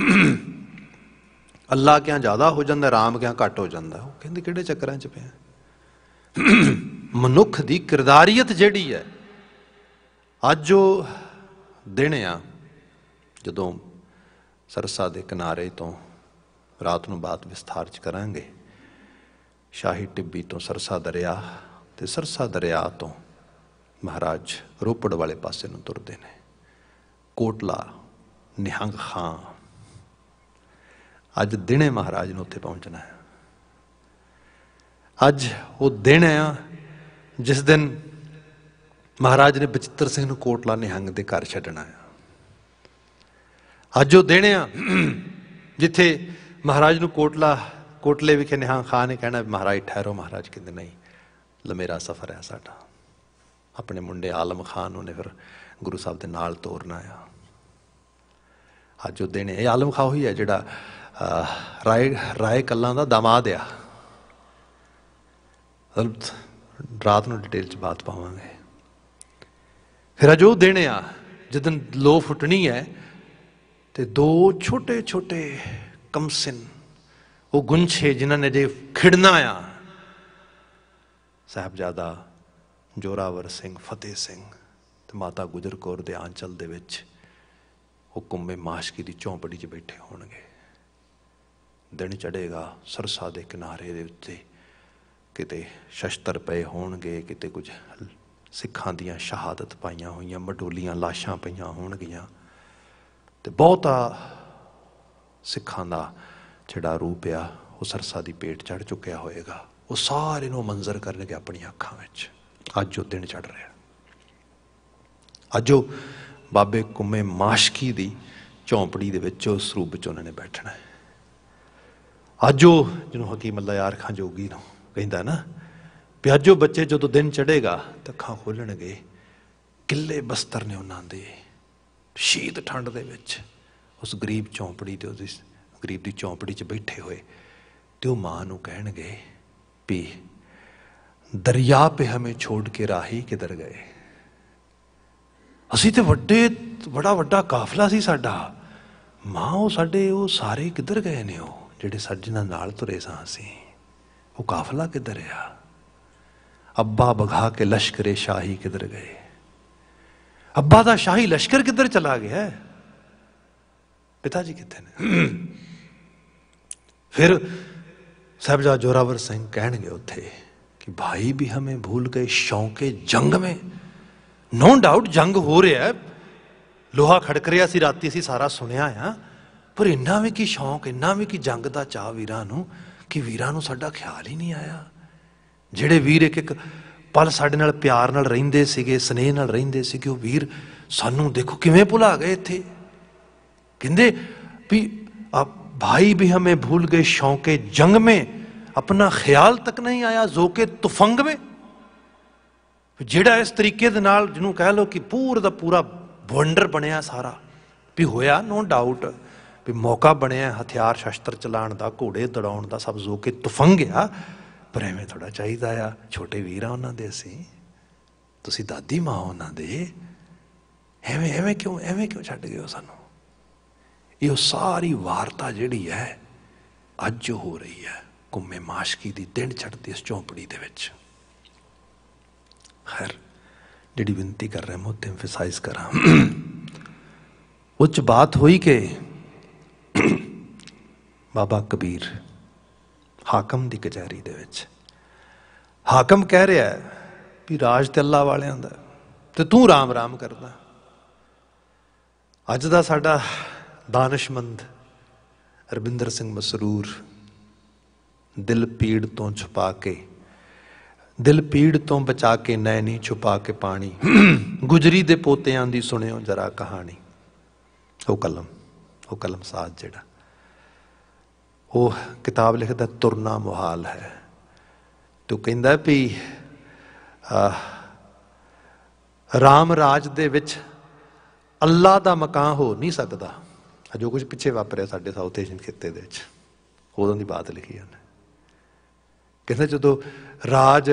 ਅੱਲਾ ਕਿਆਂ ਜ਼ਿਆਦਾ ਹੋ ਜਾਂਦਾ ਰਾਮ ਕਿਆਂ ਘੱਟ ਹੋ ਜਾਂਦਾ ਉਹ ਕਹਿੰਦੇ ਕਿਹੜੇ ਚੱਕਰਾਂ 'ਚ ਪਿਆ ਮਨੁੱਖ ਦੀ ਕਿਰਦਾਰੀਅਤ ਜਿਹੜੀ ਹੈ ਅੱਜ ਉਹ ਦਿਨ ਆ ਜਦੋਂ ਸਰਸਾ ਦੇ ਕਿਨਾਰੇ ਤੋਂ ਰਾਤ ਨੂੰ ਬਾਤ ਵਿਸਥਾਰ ਚ ਕਰਾਂਗੇ ਸ਼ਾਹੀ ਟਿੱਬੀ ਤੋਂ ਸਰਸਾ ਦਰਿਆ ਤੇ ਸਰਸਾ ਦਰਿਆ ਤੋਂ ਮਹਾਰਾਜ ਰੋਪੜ ਵਾਲੇ ਪਾਸੇ ਨੂੰ ਤੁਰਦੇ ਨੇ ਕੋਟਲਾ ਨਿਹੰਗ ਖਾਂ ਅੱਜ ਦਿਨੇ ਮਹਾਰਾਜ ਨੂੰ ਉੱਥੇ ਪਹੁੰਚਣਾ ਹੈ ਅੱਜ ਉਹ ਦਿਨ ਆ ਜਿਸ ਦਿਨ ਮਹਾਰਾਜ ਨੇ ਬਚਿੱਤਰ ਸਿੰਘ ਨੂੰ ਕੋਟਲਾ ਨਿਹੰਗ ਦੇ ਘਰ ਛੱਡਣਾ ਆ ਅੱਜ ਉਹ ਦਿਨ ਆ ਜਿੱਥੇ ਮਹਾਰਾਜ ਨੂੰ ਕੋਟਲਾ ਕੋਟਲੇ ਵਿਖੇ ਨਿਹੰਗ ਖਾਨ ਨੇ ਕਹਿਣਾ ਮਹਾਰਾਜ ਠਹਿਰੋ ਮਹਾਰਾਜ ਕਹਿੰਦੇ ਨਹੀਂ ਲਮੇਰਾ ਸਫ਼ਰ ਹੈ ਸਾਡਾ ਆਪਣੇ ਮੁੰਡੇ ਆਲਮ ਖਾਨ ਨੂੰ ਨੇ ਫਿਰ ਗੁਰੂ ਸਾਹਿਬ ਦੇ ਨਾਲ ਤੋਰਨਾ ਆ ਅੱਜ ਉਹ ਦਿਨ ਇਹ ਆਲਮ ਖਾਨ ਹੋਈ ਹੈ ਜਿਹੜਾ ਰਾਏ ਰਾਏ ਕੱਲਾਂ ਦਾ ਦਾਮਾਦ ਆ ਰਾਤ ਨੂੰ ਡਿਟੇਲ ਚ ਬਾਤ ਪਾਵਾਂਗੇ ਫਿਰ ਅਜੋ ਦਿਨ ਆ ਜਦੋਂ ਲੋ ਫੁੱਟਣੀ ਹੈ ਤੇ ਦੋ ਛੋਟੇ ਛੋਟੇ ਕਮਸਿਨ ਉਹ ਗੁੰਛੇ ਜਿਨ੍ਹਾਂ ਨੇ ਜੇ ਖਿੜਨਾ ਆ ਸਾਹਿਬਜ਼ਾਦਾ ਜੋਰਾਵਰ ਸਿੰਘ ਫਤਿਹ ਸਿੰਘ ਤੇ ਮਾਤਾ ਗੁਜਰ ਕੌਰ ਦੇ ਆਂਚਲ ਦੇ ਵਿੱਚ ਉਹ ਮਾਸ਼ਕੀ ਦੀ ਝੌਂਪੜੀ 'ਚ ਬੈਠੇ ਹੋਣਗੇ ਦਿਨ ਚੜੇਗਾ ਸਰਸਾ ਦੇ ਕਿਨਾਰੇ ਦੇ ਉੱਤੇ ਕਿਤੇ ਸ਼ਸਤਰ ਪਏ ਹੋਣਗੇ ਕਿਤੇ ਕੁਝ ਸਿੱਖਾਂ ਦੀਆਂ ਸ਼ਹਾਦਤ ਪਾਈਆਂ ਹੋਈਆਂ ਮਡੋਲੀਆਂ ਲਾਸ਼ਾਂ ਪਈਆਂ ਹੋਣਗੀਆਂ ਤੇ ਬਹੁਤਾ ਸਿੱਖਾਂ ਦਾ ਜਿਹੜਾ ਰੂਪ ਆ ਉਹ ਸਰਸਾ ਦੀ ਪੇਟ ਚੜ ਚੁੱਕਿਆ ਹੋਏਗਾ ਉਹ ਸਾਰੇ ਨੂੰ ਮੰਜ਼ਰ ਕਰਨਗੇ ਆਪਣੀਆਂ ਅੱਖਾਂ ਵਿੱਚ ਅੱਜ ਉਹ ਦਿਨ ਚੜ ਰਿਹਾ ਅੱਜ ਉਹ ਬਾਬੇ ਕੁੰਮੇ ਮਾਸ਼ਕੀ ਦੀ ਝੌਂਪੜੀ ਦੇ ਵਿੱਚ ਉਸ ਰੂਪ ਵਿੱਚ ਉਹਨਾਂ ਨੇ ਬੈਠਣਾ ਹੈ ਅਜੋ ਜਿਹਨੂੰ ਹਕੀਮ ਅੱਲਾ ਯਾਰ ਖਾਂ ਜੋਗੀ ਨੂੰ ਕਹਿੰਦਾ ਨਾ ਵੀ ਅਜੋ ਬੱਚੇ ਜਦੋਂ ਦਿਨ ਚੜੇਗਾ ਤਾਂ ਅੱਖਾਂ ਖੋਲਣਗੇ ਕਿੱਲੇ ਬਸਤਰ ਨੇ ਉਹਨਾਂ ਦੇ ਸ਼ੀਤ ਠੰਡ ਦੇ ਵਿੱਚ ਉਸ ਗਰੀਬ ਚੌਂਪੜੀ ਤੇ ਉਸ ਗਰੀਬ ਦੀ ਚੌਂਪੜੀ 'ਚ ਬੈਠੇ ਹੋਏ ਤੇ ਉਹ ਮਾਂ ਨੂੰ ਕਹਿਣਗੇ ਵੀ ਦਰਿਆ 'ਤੇ ਹਮੇ ਛੋੜ ਕੇ ਰਾਹੀ ਕਿਧਰ ਗਏ ਅਸੀਂ ਤੇ ਵੱਡੇ ਬੜਾ ਵੱਡਾ ਕਾਫਲਾ ਸੀ ਸਾਡਾ ਮਾਂ ਉਹ ਸਾਡੇ ਉਹ ਸਾਰੇ ਕਿਧਰ ਗਏ ਨੇ ਉਹ ਜਿਹੜੇ ਸੱਜਣਾ ਨਾਲ ਤੁਰੇ ਸਾਂ ਅਸੀਂ ਉਹ ਕਾਫਲਾ ਕਿੱਧਰ ਆ ਅੱਬਾ ਬਗਾ ਕੇ ਲਸ਼ਕਰੇ ਸ਼ਾਹੀ ਕਿੱਧਰ ਗਏ ਅੱਬਾ ਦਾ ਸ਼ਾਹੀ ਲਸ਼ਕਰ ਕਿੱਧਰ ਚਲਾ ਗਿਆ ਪਿਤਾ ਜੀ ਕਿੱਥੇ ਨੇ ਫਿਰ ਸਾਹਿਬਜ਼ਾਦਾ ਜੋਰਾਵਰ ਸਿੰਘ ਕਹਿਣਗੇ ਉੱਥੇ ਕਿ ਭਾਈ ਵੀ हमें ਭੁੱਲ ਗਏ शौके ਜੰਗ में ਨੋ ਡਾਊਟ ਜੰਗ ਹੋ ਰਿਹਾ ਹੈ ਲੋਹਾ ਖੜਕ ਰਿਹਾ ਸੀ ਰਾਤੀ सी ਸਾਰਾ ਸੁਣਿਆ है ਪਰ ਇੰਨਾ ਵੀ ਕੀ ਸ਼ੌਂਕ ਇੰਨਾ ਵੀ ਕੀ ਜੰਗ ਦਾ ਚਾਹ ਵੀਰਾਂ ਨੂੰ ਕਿ ਵੀਰਾਂ ਨੂੰ ਸਾਡਾ ਖਿਆਲ ਹੀ ਨਹੀਂ ਆਇਆ ਜਿਹੜੇ ਵੀਰ ਇੱਕ ਇੱਕ ਪਲ ਸਾਡੇ ਨਾਲ ਪਿਆਰ ਨਾਲ ਰਹਿੰਦੇ ਸੀਗੇ ਸਨੇਹ ਨਾਲ ਰਹਿੰਦੇ ਸੀਗੇ ਉਹ ਵੀਰ ਸਾਨੂੰ ਦੇਖੋ ਕਿਵੇਂ ਭੁਲਾ ਗਏ ਇੱਥੇ ਕਹਿੰਦੇ ਵੀ ਆ ਭਾਈ ਵੀ ਹਮੇ ਭੁੱਲ ਗਏ ਸ਼ੌਂਕੇ ਜੰਗ ਮੇ ਆਪਣਾ ਖਿਆਲ ਤੱਕ ਨਹੀਂ ਆਇਆ ਜ਼ੋਕੇ ਤੁਫੰਗ ਮੇ ਜਿਹੜਾ ਇਸ ਤਰੀਕੇ ਦੇ ਨਾਲ ਜਿਹਨੂੰ ਕਹਿ ਲੋ ਕਿ ਪੂਰ ਦਾ ਪੂਰਾ ਵੰਡਰ ਬਣਿਆ ਸਾਰਾ ਵੀ ਹੋਇਆ ਨੋ ਡਾਊਟ ਵੀ ਮੌਕਾ ਬਣਿਆ ਹਥਿਆਰ ਸ਼ਸਤਰ ਚਲਾਉਣ ਦਾ ਘੋੜੇ ਦੜਾਉਣ ਦਾ ਸਭ ਜ਼ੋ ਕਿ ਤਫੰਗ ਆ ਪਰ ਐਵੇਂ ਥੋੜਾ ਚਾਹੀਦਾ ਆ ਛੋਟੇ ਵੀਰ ਆ ਉਹਨਾਂ ਦੇ ਅਸੀਂ ਤੁਸੀਂ ਦਾਦੀ ਮਾਂ ਉਹਨਾਂ ਦੇ ਐਵੇਂ ਐਵੇਂ ਕਿਉਂ ਐਵੇਂ ਕਿਉਂ ਛੱਡ ਗਏ ਹੋ ਸਾਨੂੰ ਇਹ ਸਾਰੀ ਵਾਰਤਾ ਜਿਹੜੀ ਹੈ ਅੱਜ ਹੋ ਰਹੀ ਹੈ ਕੁੰਮੇ ਮਾਸ਼ਕੀ ਦੀ ਦਿਨ ਛੱਡਦੀ ਇਸ ਝੌਂਪੜੀ ਦੇ ਵਿੱਚ ਖੈਰ ਜਿਹੜੀ ਬੇਨਤੀ ਕਰ ਰਹੇ ਮੈਂ ਉਹ ਤੇ ਐਮਫਸਾਈਜ਼ ਕਰਾਂ ਉੱਚ ਬਾਤ ਹੋਈ ਕਿ ਬਾਬਾ ਕਬੀਰ ਹਾਕਮ ਦੀ ਕਚਹਿਰੀ ਦੇ ਵਿੱਚ ਹਾਕਮ ਕਹਿ ਰਿਹਾ ਹੈ ਵੀ ਰਾਜ ਤੇ ਅੱਲਾ ਵਾਲਿਆਂ ਦਾ ਤੇ ਤੂੰ ਰਾਮ ਰਾਮ ਕਰਦਾ ਅੱਜ ਦਾ ਸਾਡਾ ਦਾਨਿਸ਼ਮੰਦ ਅਰਬਿੰਦਰ ਸਿੰਘ ਮਸਰੂਰ ਦਿਲ ਪੀੜ ਤੋਂ ਛੁਪਾ ਕੇ ਦਿਲ ਪੀੜ ਤੋਂ ਬਚਾ ਕੇ ਨੈਣੀ ਛੁਪਾ ਕੇ ਪਾਣੀ ਗੁਜਰੀ ਦੇ ਪੋਤਿਆਂ ਦੀ ਸੁਣਿਓ ਜਰਾ ਕਹਾਣੀ ਉਹ ਕਲਮ ਉਹ ਕਲਮ ਸਾਜ਼ ਜਿਹੜਾ ਉਹ ਕਿਤਾਬ ਲਿਖਦਾ ਤੁਰਨਾ ਮੁਹਾਲ ਹੈ ਤੂੰ ਕਹਿੰਦਾ ਵੀ ਆ ਰਾਮ ਰਾਜ ਦੇ ਵਿੱਚ ਅੱਲਾ ਦਾ ਮਕਾਨ ਹੋ ਨਹੀਂ ਸਕਦਾ ਜੋ ਕੁਝ ਪਿੱਛੇ ਵਾਪਰਿਆ ਸਾਡੇ ਸਾਊਥ ਏਸ਼ੀਅਨ ਖਿੱਤੇ ਦੇ ਵਿੱਚ ਉਹਦੋਂ ਦੀ ਬਾਤ ਲਿਖੀ ਹੈ ਕਹਿੰਦਾ ਜਦੋਂ ਰਾਜ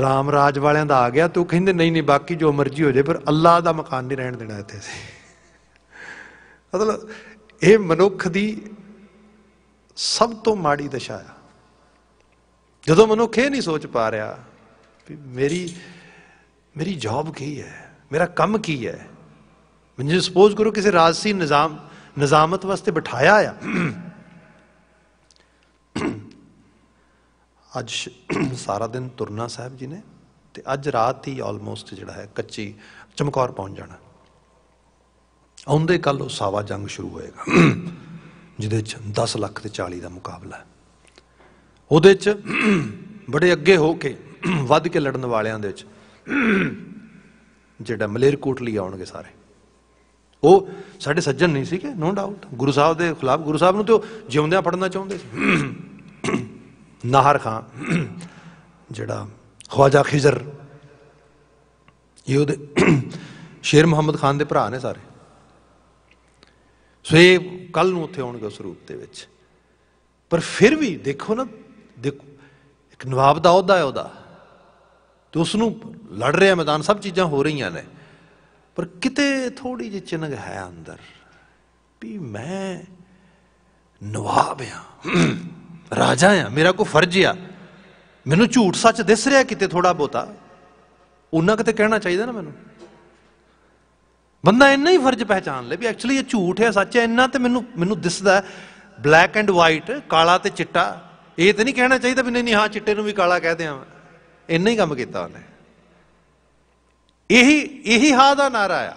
ਰਾਮ ਰਾਜ ਵਾਲਿਆਂ ਦਾ ਆ ਗਿਆ ਤੂੰ ਕਹਿੰਦੇ ਨਹੀਂ ਨਹੀਂ ਬਾਕੀ ਜੋ ਮਰਜ਼ੀ ਹੋ ਜਾਏ ਪਰ ਅੱਲਾ ਦਾ ਮਕਾਨ ਨਹੀਂ ਰਹਿਣ ਦੇਣਾ ਇੱਥੇ ਸੀ ਮਤਲਬ ਇਹ ਮਨੁੱਖ ਦੀ ਸਭ ਤੋਂ ਮਾੜੀ ਦਸ਼ਾ ਆ ਜਦੋਂ ਮਨੁੱਖ ਇਹ ਨਹੀਂ ਸੋਚ ਪਾ ਰਿਹਾ ਵੀ ਮੇਰੀ ਮੇਰੀ ਜੌਬ ਕੀ ਹੈ ਮੇਰਾ ਕੰਮ ਕੀ ਹੈ ਮੈਨੂੰ ਸਪੋਜ਼ ਕਰੋ ਕਿਸੇ ਰਾਜਸੀ ਨਿਜ਼ਾਮ ਨਿਜ਼ਾਮਤ ਵਾਸਤੇ ਬਿਠਾਇਆ ਆ ਅੱਜ ਸਾਰਾ ਦਿਨ ਤੁਰਨਾ ਸਾਹਿਬ ਜੀ ਨੇ ਤੇ ਅੱਜ ਰਾਤ ਹੀ ਆਲਮੋਸਟ ਜਿਹੜਾ ਹੈ ਕੱਚੀ ਚਮਕੌਰ ਪਹੁੰਚ ਜਾਣਾ ਆਉਂਦੇ ਕੱਲ ਉਹ ਸਾਵਾ ਜੰਗ ਸ਼ੁਰੂ ਹੋਏਗਾ ਜਿਹਦੇ ਚ 10 ਲੱਖ ਤੇ 40 ਦਾ ਮੁਕਾਬਲਾ ਹੈ ਉਹਦੇ ਚ ਬੜੇ ਅੱਗੇ ਹੋ ਕੇ ਵੱਧ ਕੇ ਲੜਨ ਵਾਲਿਆਂ ਦੇ ਚ ਜਿਹੜਾ ਮਲੇਰਕੋਟਲੀ ਆਉਣਗੇ ਸਾਰੇ ਉਹ ਸਾਡੇ ਸੱਜਣ ਨਹੀਂ ਸੀਗੇ ਨੋ ਡਾਊਟ ਗੁਰੂ ਸਾਹਿਬ ਦੇ ਖਿਲਾਫ ਗੁਰੂ ਸਾਹਿਬ ਨੂੰ ਤੇ ਉਹ ਜਿਉਂਦਿਆਂ ਫੜਨਾ ਚਾਹੁੰਦੇ ਸੀ ਨਾਹਰ ਖਾਨ ਜਿਹੜਾ ਖਵਾਜਾ ਖਿਜ਼ਰ ਇਹ ਉਹਦੇ ਸ਼ੇਰ ਮੁਹੰਮਦ ਖਾਨ ਦੇ ਭਰਾ ਨੇ ਸਾਰੇ ਇਹ ਕੱਲ ਨੂੰ ਉੱਥੇ ਆਉਣਗੇ ਉਸ ਰੂਪ ਦੇ ਵਿੱਚ ਪਰ ਫਿਰ ਵੀ ਦੇਖੋ ਨਾ ਦੇਖੋ ਇੱਕ ਨਵਾਬ ਦਾ ਅਹੁਦਾ ਹੈ ਉਹਦਾ ਤੇ ਉਸ ਨੂੰ ਲੜ ਰਿਹਾ ਮੈਦਾਨ ਸਭ ਚੀਜ਼ਾਂ ਹੋ ਰਹੀਆਂ ਨੇ ਪਰ ਕਿਤੇ ਥੋੜੀ ਜਿਹੀ ਚਿੰਗ ਹੈ ਅੰਦਰ ਵੀ ਮੈਂ ਨਵਾਬ ਆ ਰਾਜਾ ਆ ਮੇਰਾ ਕੋ ਫਰਜ਼ ਆ ਮੈਨੂੰ ਝੂਠ ਸੱਚ ਦਿਸ ਰਿਹਾ ਕਿਤੇ ਥੋੜਾ ਬੋਤਾ ਉਹਨਾਂ ਕਿਤੇ ਕਹਿਣਾ ਚਾਹੀਦਾ ਨਾ ਮੈਨੂੰ ਬੰਦਾ ਇੰਨਾ ਹੀ ਫਰਜ਼ ਪਹਿਚਾਨ ਲੈ ਵੀ ਐਕਚੁਅਲੀ ਇਹ ਝੂਠ ਹੈ ਸੱਚ ਹੈ ਇੰਨਾ ਤੇ ਮੈਨੂੰ ਮੈਨੂੰ ਦਿਸਦਾ ਬਲੈਕ ਐਂਡ ਵਾਈਟ ਕਾਲਾ ਤੇ ਚਿੱਟਾ ਇਹ ਤੇ ਨਹੀਂ ਕਹਿਣਾ ਚਾਹੀਦਾ ਵੀ ਨਹੀਂ ਨਹੀਂ ਹਾਂ ਚਿੱਟੇ ਨੂੰ ਵੀ ਕਾਲਾ ਕਹਦੇ ਆ ਇੰਨਾ ਹੀ ਕੰਮ ਕੀਤਾ ਉਹਨੇ ਇਹੀ ਇਹੀ ਹਾ ਦਾ ਨਾਰਾ ਆ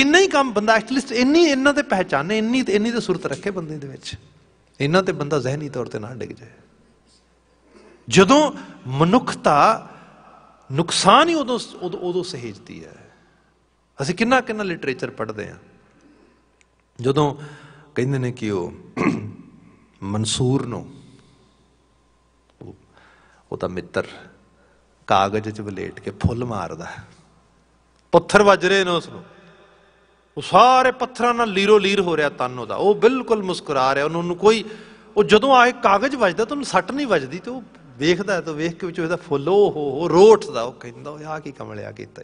ਇੰਨਾ ਹੀ ਕੰਮ ਬੰਦਾ ਐਕਚੁਅਲਿਸਟ ਇੰਨੀ ਇੰਨਾਂ ਤੇ ਪਹਿਚਾਨੇ ਇੰਨੀ ਤੇ ਇੰਨੀ ਤੇ ਸੁਰਤ ਰੱਖੇ ਬੰਦੇ ਦੇ ਵਿੱਚ ਇੰਨਾ ਤੇ ਬੰਦਾ ਜ਼ਹਿਨੀ ਤੌਰ ਤੇ ਨਾ ਡਿੱਗ ਜਾਏ ਜਦੋਂ ਮਨੁੱਖਤਾ ਨੁਕਸਾਨ ਹੀ ਉਦੋਂ ਉਦੋਂ ਸਹੇਜਦੀ ਹੈ ਅਸੀਂ ਕਿੰਨਾ ਕਿੰਨਾ ਲਿਟਰੇਚਰ ਪੜ੍ਹਦੇ ਆ ਜਦੋਂ ਕਹਿੰਦੇ ਨੇ ਕਿ ਉਹ ਮਨਸੂਰ ਨੂੰ ਉਹ ਤਾਂ ਮਿੱਤਰ ਕਾਗਜ਼ 'ਚ ਬਲੇਟ ਕੇ ਫੁੱਲ ਮਾਰਦਾ ਪੱਥਰ ਵੱਜ ਰਹੇ ਨੇ ਉਸ ਨੂੰ ਉਹ ਸਾਰੇ ਪੱਥਰਾਂ ਨਾਲ ਲੀਰੋ ਲੀਰ ਹੋ ਰਿਹਾ ਤਨ ਉਹਦਾ ਉਹ ਬਿਲਕੁਲ ਮੁਸਕਰਾ ਰਿਹਾ ਉਹਨੂੰ ਕੋਈ ਉਹ ਜਦੋਂ ਆਏ ਕਾਗਜ਼ ਵੱਜਦਾ ਤਾਂ ਉਹਨੂੰ ਸੱਟ ਨਹੀਂ ਵੱਜਦੀ ਤੇ ਉਹ ਵੇਖਦਾ ਤਾਂ ਵੇਖ ਕੇ ਵਿੱਚ ਉਹਦਾ ਫੁੱਲ ਉਹ ਹੋ ਰੋਟਦਾ ਉਹ ਕਹਿੰਦਾ ਆ ਕੀ ਕਮਲਿਆ ਕੀਤਾ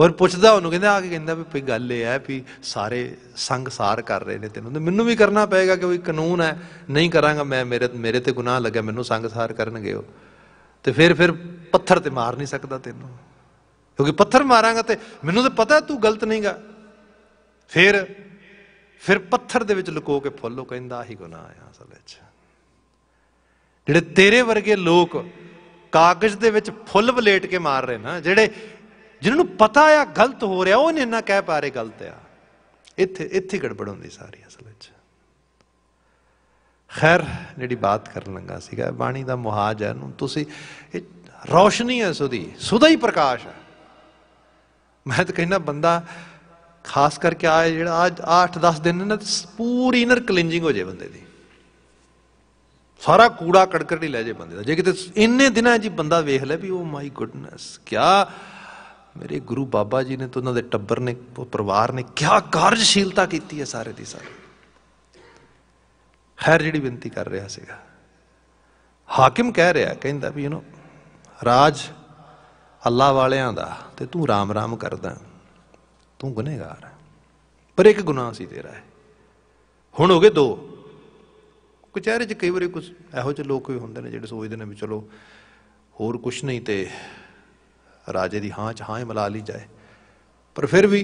ਔਰ ਪੁੱਛਦਾ ਉਹਨੂੰ ਕਹਿੰਦਾ ਆ ਕੇ ਕਹਿੰਦਾ ਵੀ ਕੋਈ ਗੱਲ ਇਹ ਹੈ ਵੀ ਸਾਰੇ ਸੰਗਸਾਰ ਕਰ ਰਹੇ ਨੇ ਤੈਨੂੰ ਮੈਨੂੰ ਵੀ ਕਰਨਾ ਪਏਗਾ ਕਿ ਕੋਈ ਕਾਨੂੰਨ ਹੈ ਨਹੀਂ ਕਰਾਂਗਾ ਮੈਂ ਮੇਰੇ ਮੇਰੇ ਤੇ ਗੁਨਾਹ ਲੱਗਾ ਮੈਨੂੰ ਸੰਗਸਾਰ ਕਰਨਗੇ ਉਹ ਤੇ ਫਿਰ ਫਿਰ ਪੱਥਰ ਤੇ ਮਾਰ ਨਹੀਂ ਸਕਦਾ ਤੈਨੂੰ ਕਿਉਂਕਿ ਪੱਥਰ ਮਾਰਾਂਗਾ ਤੇ ਮੈਨੂੰ ਤਾਂ ਪਤਾ ਤੂੰ ਗਲਤ ਨਹੀਂਗਾ ਫਿਰ ਫਿਰ ਪੱਥਰ ਦੇ ਵਿੱਚ ਲੁਕੋ ਕੇ ਫੁੱਲੋ ਕਹਿੰਦਾ ਆਹੀ ਗੁਨਾਹ ਆ ਅਸਲ ਵਿੱਚ ਜਿਹੜੇ ਤੇਰੇ ਵਰਗੇ ਲੋਕ ਕਾਗਜ਼ ਦੇ ਵਿੱਚ ਫੁੱਲ ਬਲੇਟ ਕੇ ਮਾਰ ਰਹੇ ਨਾ ਜਿਹੜੇ ਜਿਨ੍ਹਾਂ ਨੂੰ ਪਤਾ ਆ ਗਲਤ ਹੋ ਰਿਹਾ ਉਹ ਨਹੀਂ ਨਾ ਕਹਿ ਪਾ ਰਹੇ ਗਲਤ ਆ ਇੱਥੇ ਇੱਥੇ ਗੜਬੜ ਹੁੰਦੀ ਸਾਰੀ ਅਸਲ ਵਿੱਚ ਖੈਰ ਜਿਹੜੀ ਬਾਤ ਕਰਨ ਲੰਗਾ ਸੀਗਾ ਬਾਣੀ ਦਾ ਮੁਹਾਜ ਹੈ ਨੂੰ ਤੁਸੀਂ ਇਹ ਰੌਸ਼ਨੀ ਹੈ ਸੁਦੀ ਸੁਦਾ ਹੀ ਪ੍ਰਕਾਸ਼ ਹੈ ਮੈਂ ਤਾਂ ਕਹਿੰਦਾ ਬੰਦਾ ਖਾਸ ਕਰਕੇ ਆ ਜਿਹੜਾ ਅੱਜ 8-10 ਦਿਨ ਨੇ ਪੂਰੀ ਇਨਰ ਕਲਿੰਜਿੰਗ ਹੋ ਜੇ ਬੰਦੇ ਦੀ ਸਾਰਾ ਕੂੜਾ ਕੜਕੜੀ ਲੈ ਜੇ ਬੰਦੇ ਦਾ ਜੇ ਕਿਤੇ ਇੰਨੇ ਦਿਨਾਂ ਜੀ ਬੰਦਾ ਵੇਖ ਲੈ ਵੀ ਉਹ ਮਾਈ ਗੁੱਡਨੈਸ ਕੀ ਮੇਰੇ ਗੁਰੂ ਬਾਬਾ ਜੀ ਨੇ ਤੇ ਉਹਨਾਂ ਦੇ ਟੱਬਰ ਨੇ ਪਰਿਵਾਰ ਨੇ ਕਿਆ ਕਾਰਜਸ਼ੀਲਤਾ ਕੀਤੀ ਹੈ ਸਾਰੇ ਦੀ ਸਾਰੇ ਖੈਰ ਜਿਹੜੀ ਬੇਨਤੀ ਕਰ ਰਿਹਾ ਸੀਗਾ ਹਾਕਮ ਕਹਿ ਰਿਹਾ ਕਹਿੰਦਾ ਵੀ ਯੂ نو ਰਾਜ ਅੱਲਾ ਵਾਲਿਆਂ ਦਾ ਤੇ ਤੂੰ ਰਾਮ ਰਾਮ ਕਰਦਾ ਤੂੰ ਗੁਨਾਹਗਾਰ ਹੈ ਪਰ ਇੱਕ ਗੁਨਾਹ ਸੀ ਤੇਰਾ ਹੈ ਹੁਣ ਹੋ ਗਏ ਦੋ ਕਚਹਿਰੇ 'ਚ ਕਈ ਵਾਰੀ ਕੁਝ ਇਹੋ ਜਿਹੇ ਲੋਕ ਵੀ ਹੁੰਦੇ ਨੇ ਜਿਹੜੇ ਸੋਚਦੇ ਨੇ ਵੀ ਚਲੋ ਹੋਰ ਕੁਝ ਨਹੀਂ ਤੇ ਰਾਜੇ ਦੀ ਹਾਂ ਚ ਹਾਂ ਮਲਾ ਲਈ ਜਾਏ ਪਰ ਫਿਰ ਵੀ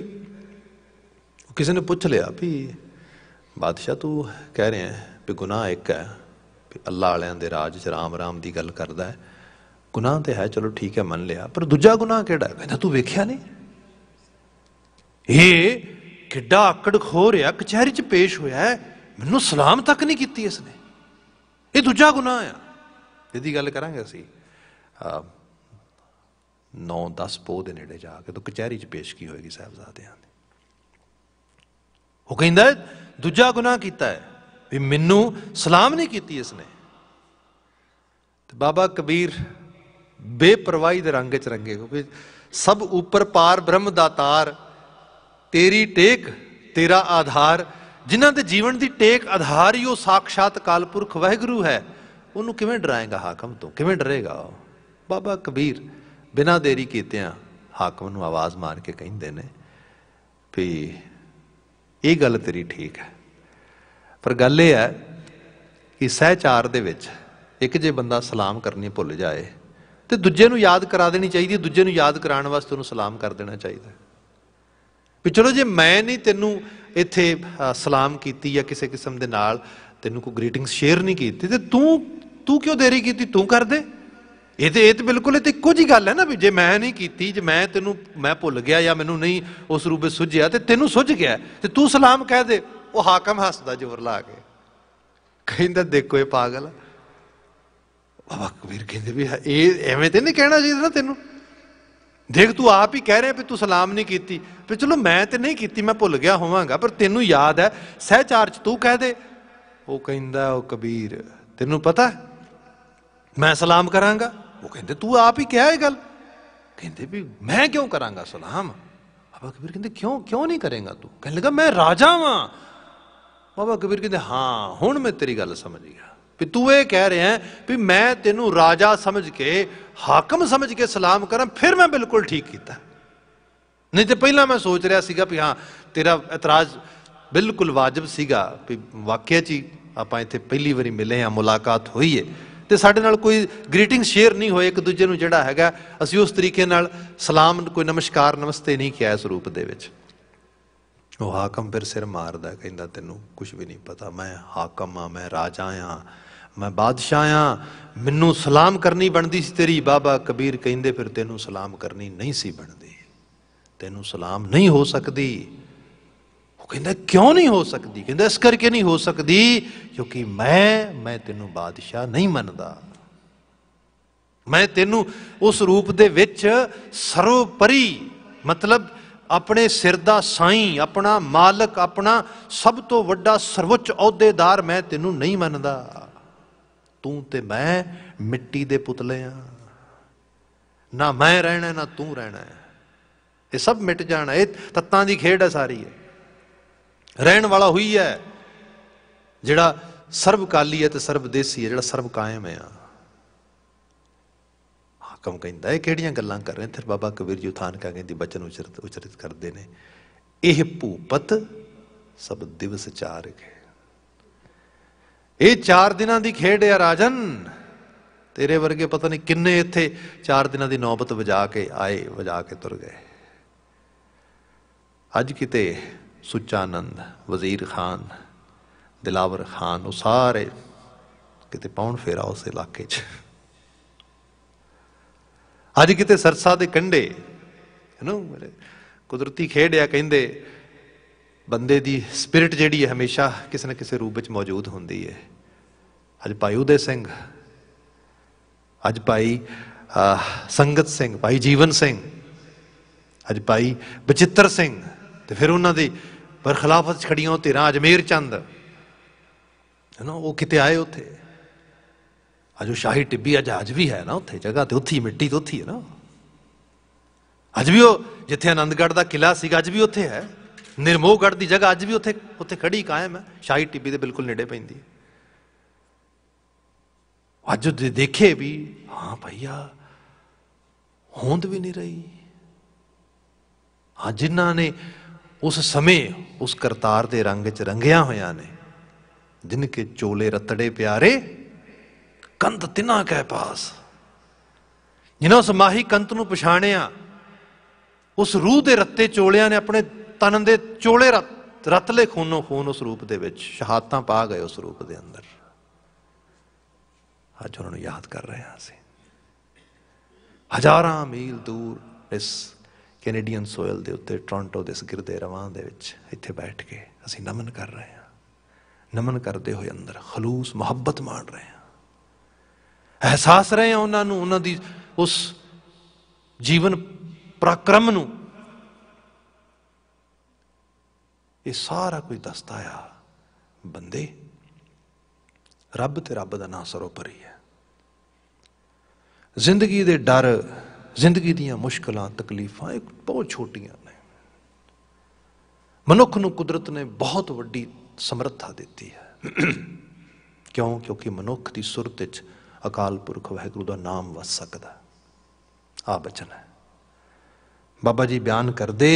ਕਿਸੇ ਨੇ ਪੁੱਛ ਲਿਆ ਵੀ ਬਾਦਸ਼ਾਹ ਤੂੰ ਕਹਿ ਰਿਹਾ ਹੈ ਵੀ ਗੁਨਾਹ ਇੱਕ ਹੈ ਵੀ ਅੱਲਾ ਵਾਲਿਆਂ ਦੇ ਰਾਜ ਚ ਰਾਮ ਰਾਮ ਦੀ ਗੱਲ ਕਰਦਾ ਹੈ ਗੁਨਾਹ ਤੇ ਹੈ ਚਲੋ ਠੀਕ ਹੈ ਮੰਨ ਲਿਆ ਪਰ ਦੂਜਾ ਗੁਨਾਹ ਕਿਹੜਾ ਹੈ ਕਹਿੰਦਾ ਤੂੰ ਵੇਖਿਆ ਨਹੀਂ ਇਹ ਕਿੱਡਾ ਆਕੜ ਖੋ ਰਿਹਾ ਕਚਹਿਰੀ ਚ ਪੇਸ਼ ਹੋਇਆ ਮੈਨੂੰ ਸਲਾਮ ਤੱਕ ਨਹੀਂ ਕੀਤੀ ਇਸਨੇ ਇਹ ਦੂਜਾ ਗੁਨਾਹ ਆ ਇਹਦੀ ਗੱਲ ਕਰਾਂਗੇ ਅਸੀਂ ਆ ਨੌ 10 ਪੋਹ ਦੇ ਨੇੜੇ ਜਾ ਕੇ ਤਾਂ ਕਚਹਿਰੀ 'ਚ ਪੇਸ਼ ਕੀ ਹੋਏਗੀ ਸਹਬਜ਼ਾਦਿਆਂ ਦੀ ਉਹ ਕਹਿੰਦਾ ਦੂਜਾ ਗੁਨਾਹ ਕੀਤਾ ਹੈ ਵੀ ਮੈਨੂੰ ਸਲਾਮ ਨਹੀਂ ਕੀਤੀ ਇਸ ਨੇ ਤੇ ਬਾਬਾ ਕਬੀਰ ਬੇਪਰਵਾਹੀ ਦੇ ਰੰਗ 'ਚ ਰੰਗੇ ਕਿਉਂਕਿ ਸਭ ਉੱਪਰ ਪਾਰ ਬ੍ਰਹਮ ਦਾ ਤਾਰ ਤੇਰੀ ਟੇਕ ਤੇਰਾ ਆਧਾਰ ਜਿਨ੍ਹਾਂ ਦੇ ਜੀਵਨ ਦੀ ਟੇਕ ਆਧਾਰ ਹੀ ਉਹ ਸਾਖਸ਼ਾਤ ਕਾਲਪੁਰਖ ਵਾਹਿਗੁਰੂ ਹੈ ਉਹਨੂੰ ਕਿਵੇਂ ਡਰਾਏਗਾ ਹਾਕਮ ਤੋਂ ਕਿਵੇਂ ਡਰੇਗਾ ਬਾਬਾ ਕਬੀਰ ਬਿਨਾਂ ਦੇਰੀ ਕੀਤਿਆਂ ਹਾਕਮ ਨੂੰ ਆਵਾਜ਼ ਮਾਰ ਕੇ ਕਹਿੰਦੇ ਨੇ ਵੀ ਇਹ ਗੱਲ ਤੇਰੀ ਠੀਕ ਹੈ ਪਰ ਗੱਲ ਇਹ ਹੈ ਕਿ ਸਹਿਚਾਰ ਦੇ ਵਿੱਚ ਇੱਕ ਜੇ ਬੰਦਾ ਸਲਾਮ ਕਰਨੀ ਭੁੱਲ ਜਾਏ ਤੇ ਦੂਜੇ ਨੂੰ ਯਾਦ ਕਰਾ ਦੇਣੀ ਚਾਹੀਦੀ ਹੈ ਦੂਜੇ ਨੂੰ ਯਾਦ ਕਰਾਉਣ ਵਾਸਤੇ ਉਹਨੂੰ ਸਲਾਮ ਕਰ ਦੇਣਾ ਚਾਹੀਦਾ ਵੀ ਚਲੋ ਜੇ ਮੈਂ ਨਹੀਂ ਤੈਨੂੰ ਇੱਥੇ ਸਲਾਮ ਕੀਤੀ ਜਾਂ ਕਿਸੇ ਕਿਸਮ ਦੇ ਨਾਲ ਤੈਨੂੰ ਕੋਈ ਗ੍ਰੀਟਿੰਗਸ ਸ਼ੇਅਰ ਨਹੀਂ ਕੀਤੀ ਤੇ ਤੂੰ ਤੂੰ ਕਿਉਂ ਦੇਰੀ ਕੀਤੀ ਤੂੰ ਕਰ ਦੇ ਇਹ ਤੇ ਇਹ ਤੇ ਬਿਲਕੁਲ ਇਹ ਤੇ ਇੱਕੋ ਜੀ ਗੱਲ ਹੈ ਨਾ ਵੀ ਜੇ ਮੈਂ ਨਹੀਂ ਕੀਤੀ ਜੇ ਮੈਂ ਤੈਨੂੰ ਮੈਂ ਭੁੱਲ ਗਿਆ ਜਾਂ ਮੈਨੂੰ ਨਹੀਂ ਉਸ ਰੂਪੇ ਸੁਝਿਆ ਤੇ ਤੈਨੂੰ ਸੁਝ ਗਿਆ ਤੇ ਤੂੰ ਸਲਾਮ ਕਹਿ ਦੇ ਉਹ ਹਾਕਮ ਹੱਸਦਾ ਜ਼ੋਰ ਲਾ ਕੇ ਕਹਿੰਦਾ ਦੇਖੋ ਇਹ ਪਾਗਲ ਬਾਬਾ ਕਬੀਰ ਕਹਿੰਦੇ ਵੀ ਇਹ ਐਵੇਂ ਤੇ ਨਹੀਂ ਕਹਿਣਾ ਚਾਹੀਦਾ ਨਾ ਤੈਨੂੰ ਦੇਖ ਤੂੰ ਆਪ ਹੀ ਕਹਿ ਰਿਹਾ ਵੀ ਤੂੰ ਸਲਾਮ ਨਹੀਂ ਕੀਤੀ ਵੀ ਚਲੋ ਮੈਂ ਤੇ ਨਹੀਂ ਕੀਤੀ ਮੈਂ ਭੁੱਲ ਗਿਆ ਹੋਵਾਂਗਾ ਪਰ ਤੈਨੂੰ ਯਾਦ ਹੈ ਸਹਿਚਾਰ ਚ ਤੂੰ ਕਹਿ ਦੇ ਉਹ ਕਹਿੰਦਾ ਉਹ ਕਬੀਰ ਤੈਨੂੰ ਪਤਾ ਮੈਂ ਸਲਾਮ ਕਰਾਂਗਾ ਉਹ ਕਹਿੰਦੇ ਤੂੰ ਆਪ ਹੀ ਕਿਹਾ ਇਹ ਗੱਲ ਕਹਿੰਦੇ ਵੀ ਮੈਂ ਕਿਉਂ ਕਰਾਂਗਾ ਸਲਾਮ ਬਾਬਾ ਕਬੀਰ ਕਹਿੰਦੇ ਕਿਉਂ ਕਿਉਂ ਨਹੀਂ ਕਰੇਗਾ ਤੂੰ ਕਹਿੰ ਲਗਾ ਮੈਂ ਰਾਜਾ ਵਾਂ ਬਾਬਾ ਕਬੀਰ ਕਹਿੰਦੇ ਹਾਂ ਹੁਣ ਮੈਂ ਤੇਰੀ ਗੱਲ ਸਮਝ ਗਿਆ ਵੀ ਤੂੰ ਇਹ ਕਹਿ ਰਿਹਾ ਵੀ ਮੈਂ ਤੈਨੂੰ ਰਾਜਾ ਸਮਝ ਕੇ ਹਾਕਮ ਸਮਝ ਕੇ ਸਲਾਮ ਕਰਾਂ ਫਿਰ ਮੈਂ ਬਿਲਕੁਲ ਠੀਕ ਕੀਤਾ ਨਹੀਂ ਤੇ ਪਹਿਲਾਂ ਮੈਂ ਸੋਚ ਰਿਹਾ ਸੀਗਾ ਵੀ ਹਾਂ ਤੇਰਾ ਇਤਰਾਜ਼ ਬਿਲਕੁਲ ਵਾਜਬ ਸੀਗਾ ਵੀ ਵਾਕਿਆ ਜੀ ਆਪਾਂ ਇੱਥੇ ਪਹਿਲੀ ਵਾਰੀ ਮਿਲੇ ਆ ਮੁਲਾਕਾਤ ਹੋਈ ਏ ਤੇ ਸਾਡੇ ਨਾਲ ਕੋਈ ਗ੍ਰੀਟਿੰਗ ਸ਼ੇਅਰ ਨਹੀਂ ਹੋਏ ਇੱਕ ਦੂਜੇ ਨੂੰ ਜਿਹੜਾ ਹੈਗਾ ਅਸੀਂ ਉਸ ਤਰੀਕੇ ਨਾਲ ਸਲਾਮ ਕੋਈ ਨਮਸਕਾਰ ਨਮਸਤੇ ਨਹੀਂ ਕਿਹਾ ਇਸ ਰੂਪ ਦੇ ਵਿੱਚ ਉਹ ਹਾਕਮ ਫਿਰ ਸਿਰ ਮਾਰਦਾ ਕਹਿੰਦਾ ਤੈਨੂੰ ਕੁਝ ਵੀ ਨਹੀਂ ਪਤਾ ਮੈਂ ਹਾਕਮ ਆ ਮੈਂ ਰਾਜਾ ਆ ਮੈਂ ਬਾਦਸ਼ਾਹ ਆ ਮੈਨੂੰ ਸਲਾਮ ਕਰਨੀ ਬਣਦੀ ਸੀ ਤੇਰੀ ਬਾਬਾ ਕਬੀਰ ਕਹਿੰਦੇ ਫਿਰ ਤੈਨੂੰ ਸਲਾਮ ਕਰਨੀ ਨਹੀਂ ਸੀ ਬਣਦੀ ਤੈਨੂੰ ਸਲਾਮ ਨਹੀਂ ਹੋ ਸਕਦੀ ਕਹਿੰਦਾ ਕਿਉਂ ਨਹੀਂ ਹੋ ਸਕਦੀ ਕਹਿੰਦਾ ਇਸ ਕਰਕੇ ਨਹੀਂ ਹੋ ਸਕਦੀ ਕਿਉਂਕਿ ਮੈਂ ਮੈਂ ਤੈਨੂੰ ਬਾਦਸ਼ਾਹ ਨਹੀਂ ਮੰਨਦਾ ਮੈਂ ਤੈਨੂੰ ਉਸ ਰੂਪ ਦੇ ਵਿੱਚ ਸਰਵਪਰੀ ਮਤਲਬ ਆਪਣੇ ਸਿਰ ਦਾ ਸਾਈਂ ਆਪਣਾ ਮਾਲਕ ਆਪਣਾ ਸਭ ਤੋਂ ਵੱਡਾ ਸਰਵਉੱਚ ਅਹੁਦੇਦਾਰ ਮੈਂ ਤੈਨੂੰ ਨਹੀਂ ਮੰਨਦਾ ਤੂੰ ਤੇ ਮੈਂ ਮਿੱਟੀ ਦੇ ਪੁਤਲੇ ਆ ਨਾ ਮੈਂ ਰਹਿਣਾ ਨਾ ਤੂੰ ਰਹਿਣਾ ਇਹ ਸਭ ਮਿਟ ਜਾਣਾ ਇਹ ਤੱਤਾਂ ਦੀ ਖੇਡ ਹੈ ਸਾਰੀ ਹੈ ਰਹਿਣ ਵਾਲਾ ਹੋਈ ਹੈ ਜਿਹੜਾ ਸਰਬਕਾਲੀ ਹੈ ਤੇ ਸਰਬਦੇਸੀ ਹੈ ਜਿਹੜਾ ਸਰਬ ਕਾਇਮ ਹੈ ਹਾਕਮ ਕਹਿੰਦਾ ਇਹ ਕਿਹੜੀਆਂ ਗੱਲਾਂ ਕਰ ਰਹੇ ਫਿਰ ਬਾਬਾ ਕਬੀਰ ਜੀ ਕਾ ਕਹਿੰਦੀ ਬਚਨ ਉਚਰਿਤ ਉਚਰਿਤ ਕਰਦੇ ਨੇ ਇਹ ਭੂਪਤ ਸਭ ਦਿਵਸ ਚਾਰ ਕੇ ਇਹ ਚਾਰ ਦਿਨਾਂ ਦੀ ਖੇਡ ਹੈ ਰਾਜਨ ਤੇਰੇ ਵਰਗੇ ਪਤਾ ਨਹੀਂ ਕਿੰਨੇ ਇੱਥੇ ਚਾਰ ਦਿਨਾਂ ਦੀ ਨੌਬਤ ਵਜਾ ਕੇ ਆਏ ਵਜਾ ਕੇ ਤੁਰ ਗਏ ਅੱਜ ਕਿਤੇ ਸੁਚਾਨੰਦ ਵਜ਼ੀਰ ਖਾਨ ਦਿਲਾਵਰ ਖਾਨ ਉਹ ਸਾਰੇ ਕਿਤੇ ਪੌਣ ਫੇਰਾ ਉਸ ਇਲਾਕੇ 'ਚ ਅੱਜ ਕਿਤੇ ਸਰਸਾ ਦੇ ਕੰਢੇ ਮੇਰੇ ਕੁਦਰਤੀ ਖੇਡ ਆ ਕਹਿੰਦੇ ਬੰਦੇ ਦੀ ਸਪਿਰਿਟ ਜਿਹੜੀ ਹੈ ਹਮੇਸ਼ਾ ਕਿਸੇ ਨਾ ਕਿਸੇ ਰੂਪ ਵਿੱਚ ਮੌਜੂਦ ਹੁੰਦੀ ਹੈ ਅੱਜ ਭਾਈ ਉਦੇ ਸਿੰਘ ਅੱਜ ਭਾਈ ਸੰਗਤ ਸਿੰਘ ਭਾਈ ਜੀਵਨ ਸਿੰਘ ਅੱਜ ਭਾਈ ਬਚਿੱਤਰ ਸਿੰਘ ਤੇ ਫਿਰ ਉਹਨਾਂ ਦੀ ਪਰ ਖਿਲਾਫਤ ਛੜੀਆਂ ਧਿਰਾਂ ਅਜਮੇਰ ਚੰਦ ਹੈ ਨਾ ਉਹ ਕਿਤੇ ਆਏ ਉੱਥੇ ਅਜੋ ਸ਼ਾਹੀ ਟਿੱਬੀ ਅੱਜ ਅੱਜ ਵੀ ਹੈ ਨਾ ਉੱਥੇ ਜਗ੍ਹਾ ਤੇ ਉੱਥੀ ਮਿੱਟੀ ਤੇ ਉੱਥੀ ਹੈ ਨਾ ਅੱਜ ਵੀ ਉਹ ਜਿੱਥੇ ਆਨੰਦਗੜ੍ਹ ਦਾ ਕਿਲਾ ਸੀਗਾ ਅੱਜ ਵੀ ਉੱਥੇ ਹੈ ਨਿਰਮੋਹਗੜ੍ਹ ਦੀ ਜਗ੍ਹਾ ਅੱਜ ਵੀ ਉੱਥੇ ਉੱਥੇ ਖੜੀ ਕਾਇਮ ਹੈ ਸ਼ਾਹੀ ਟਿੱਬੀ ਦੇ ਬਿਲਕੁਲ ਨੇੜੇ ਪੈਂਦੀ ਹੈ ਅੱਜ ਦੇਖੇ ਵੀ ਹਾਂ ਭਈਆ ਹੋਂਦ ਵੀ ਨਹੀਂ ਰਹੀ ਆ ਜਿਨ੍ਹਾਂ ਨੇ ਉਸ ਸਮੇਂ ਉਸ ਕਰਤਾਰ ਦੇ ਰੰਗ 'ਚ ਰੰਗਿਆ ਹੋਇਆ ਨੇ ਜਿਨ ਕੇ ਚੋਲੇ ਰਤੜੇ ਪਿਆਰੇ ਕੰਤ ਤਿਨਾ ਕੈ ਪਾਸ ਜਿਨ੍ਹਾਂ ਉਸ ਮਾਹੀ ਕੰਤ ਨੂੰ ਪਛਾਣਿਆ ਉਸ ਰੂਹ ਦੇ ਰੱਤੇ ਚੋਲਿਆਂ ਨੇ ਆਪਣੇ ਤਨ ਦੇ ਚੋਲੇ ਰਤ ਰਤਲੇ ਖੂਨੋਂ ਖੂਨ ਉਸ ਰੂਪ ਦੇ ਵਿੱਚ ਸ਼ਹਾਦਤਾਂ ਪਾ ਗਏ ਉਸ ਰੂਪ ਦੇ ਅੰਦਰ ਅੱਜ ਉਹਨਾਂ ਨੂੰ ਯਾਦ ਕਰ ਰਹੇ ਹਾਂ ਅਸੀਂ ਹਜ਼ਾਰਾਂ ਮੀਲ ਦੂਰ ਇਸ ਕੈਨੇਡੀਅਨ ਸੋਇਲ ਦੇ ਉੱਤੇ ਟੋਰਾਂਟੋ ਦੇ ਸਿਰਦੇ ਰਵਾਂ ਦੇ ਵਿੱਚ ਇੱਥੇ ਬੈਠ ਕੇ ਅਸੀਂ ਨਮਨ ਕਰ ਰਹੇ ਹਾਂ ਨਮਨ ਕਰਦੇ ਹੋਏ ਅੰਦਰ ਖਲੂਸ ਮੁਹੱਬਤ ਮਾਣ ਰਹੇ ਹਾਂ ਅਹਿਸਾਸ ਰਹੇ ਹਾਂ ਉਹਨਾਂ ਨੂੰ ਉਹਨਾਂ ਦੀ ਉਸ ਜੀਵਨ ਪ੍ਰਕਰਮ ਨੂੰ ਇਹ ਸਾਰਾ ਕੁਝ ਦੱਸਦਾ ਆ ਬੰਦੇ ਰੱਬ ਤੇ ਰੱਬ ਦਾ ਨਾਂ ਸਰੋਪਰੀ ਹੈ ਜ਼ਿੰਦਗੀ ਦੇ ਡਰ ਜ਼ਿੰਦਗੀ ਦੀਆਂ ਮੁਸ਼ਕਲਾਂ ਤਕਲੀਫਾਂ ਇੱਕ ਬਹੁਤ ਛੋਟੀਆਂ ਨੇ ਮਨੁੱਖ ਨੂੰ ਕੁਦਰਤ ਨੇ ਬਹੁਤ ਵੱਡੀ ਸਮਰੱਥਾ ਦਿੱਤੀ ਹੈ ਕਿਉਂ ਕਿਉਂਕਿ ਮਨੁੱਖ ਦੀ ਸੁਰਤ ਵਿੱਚ ਅਕਾਲ ਪੁਰਖ ਵਾਹਿਗੁਰੂ ਦਾ ਨਾਮ ਵਸ ਸਕਦਾ ਆ ਬਚਨ ਹੈ ਬਾਬਾ ਜੀ ਬਿਆਨ ਕਰਦੇ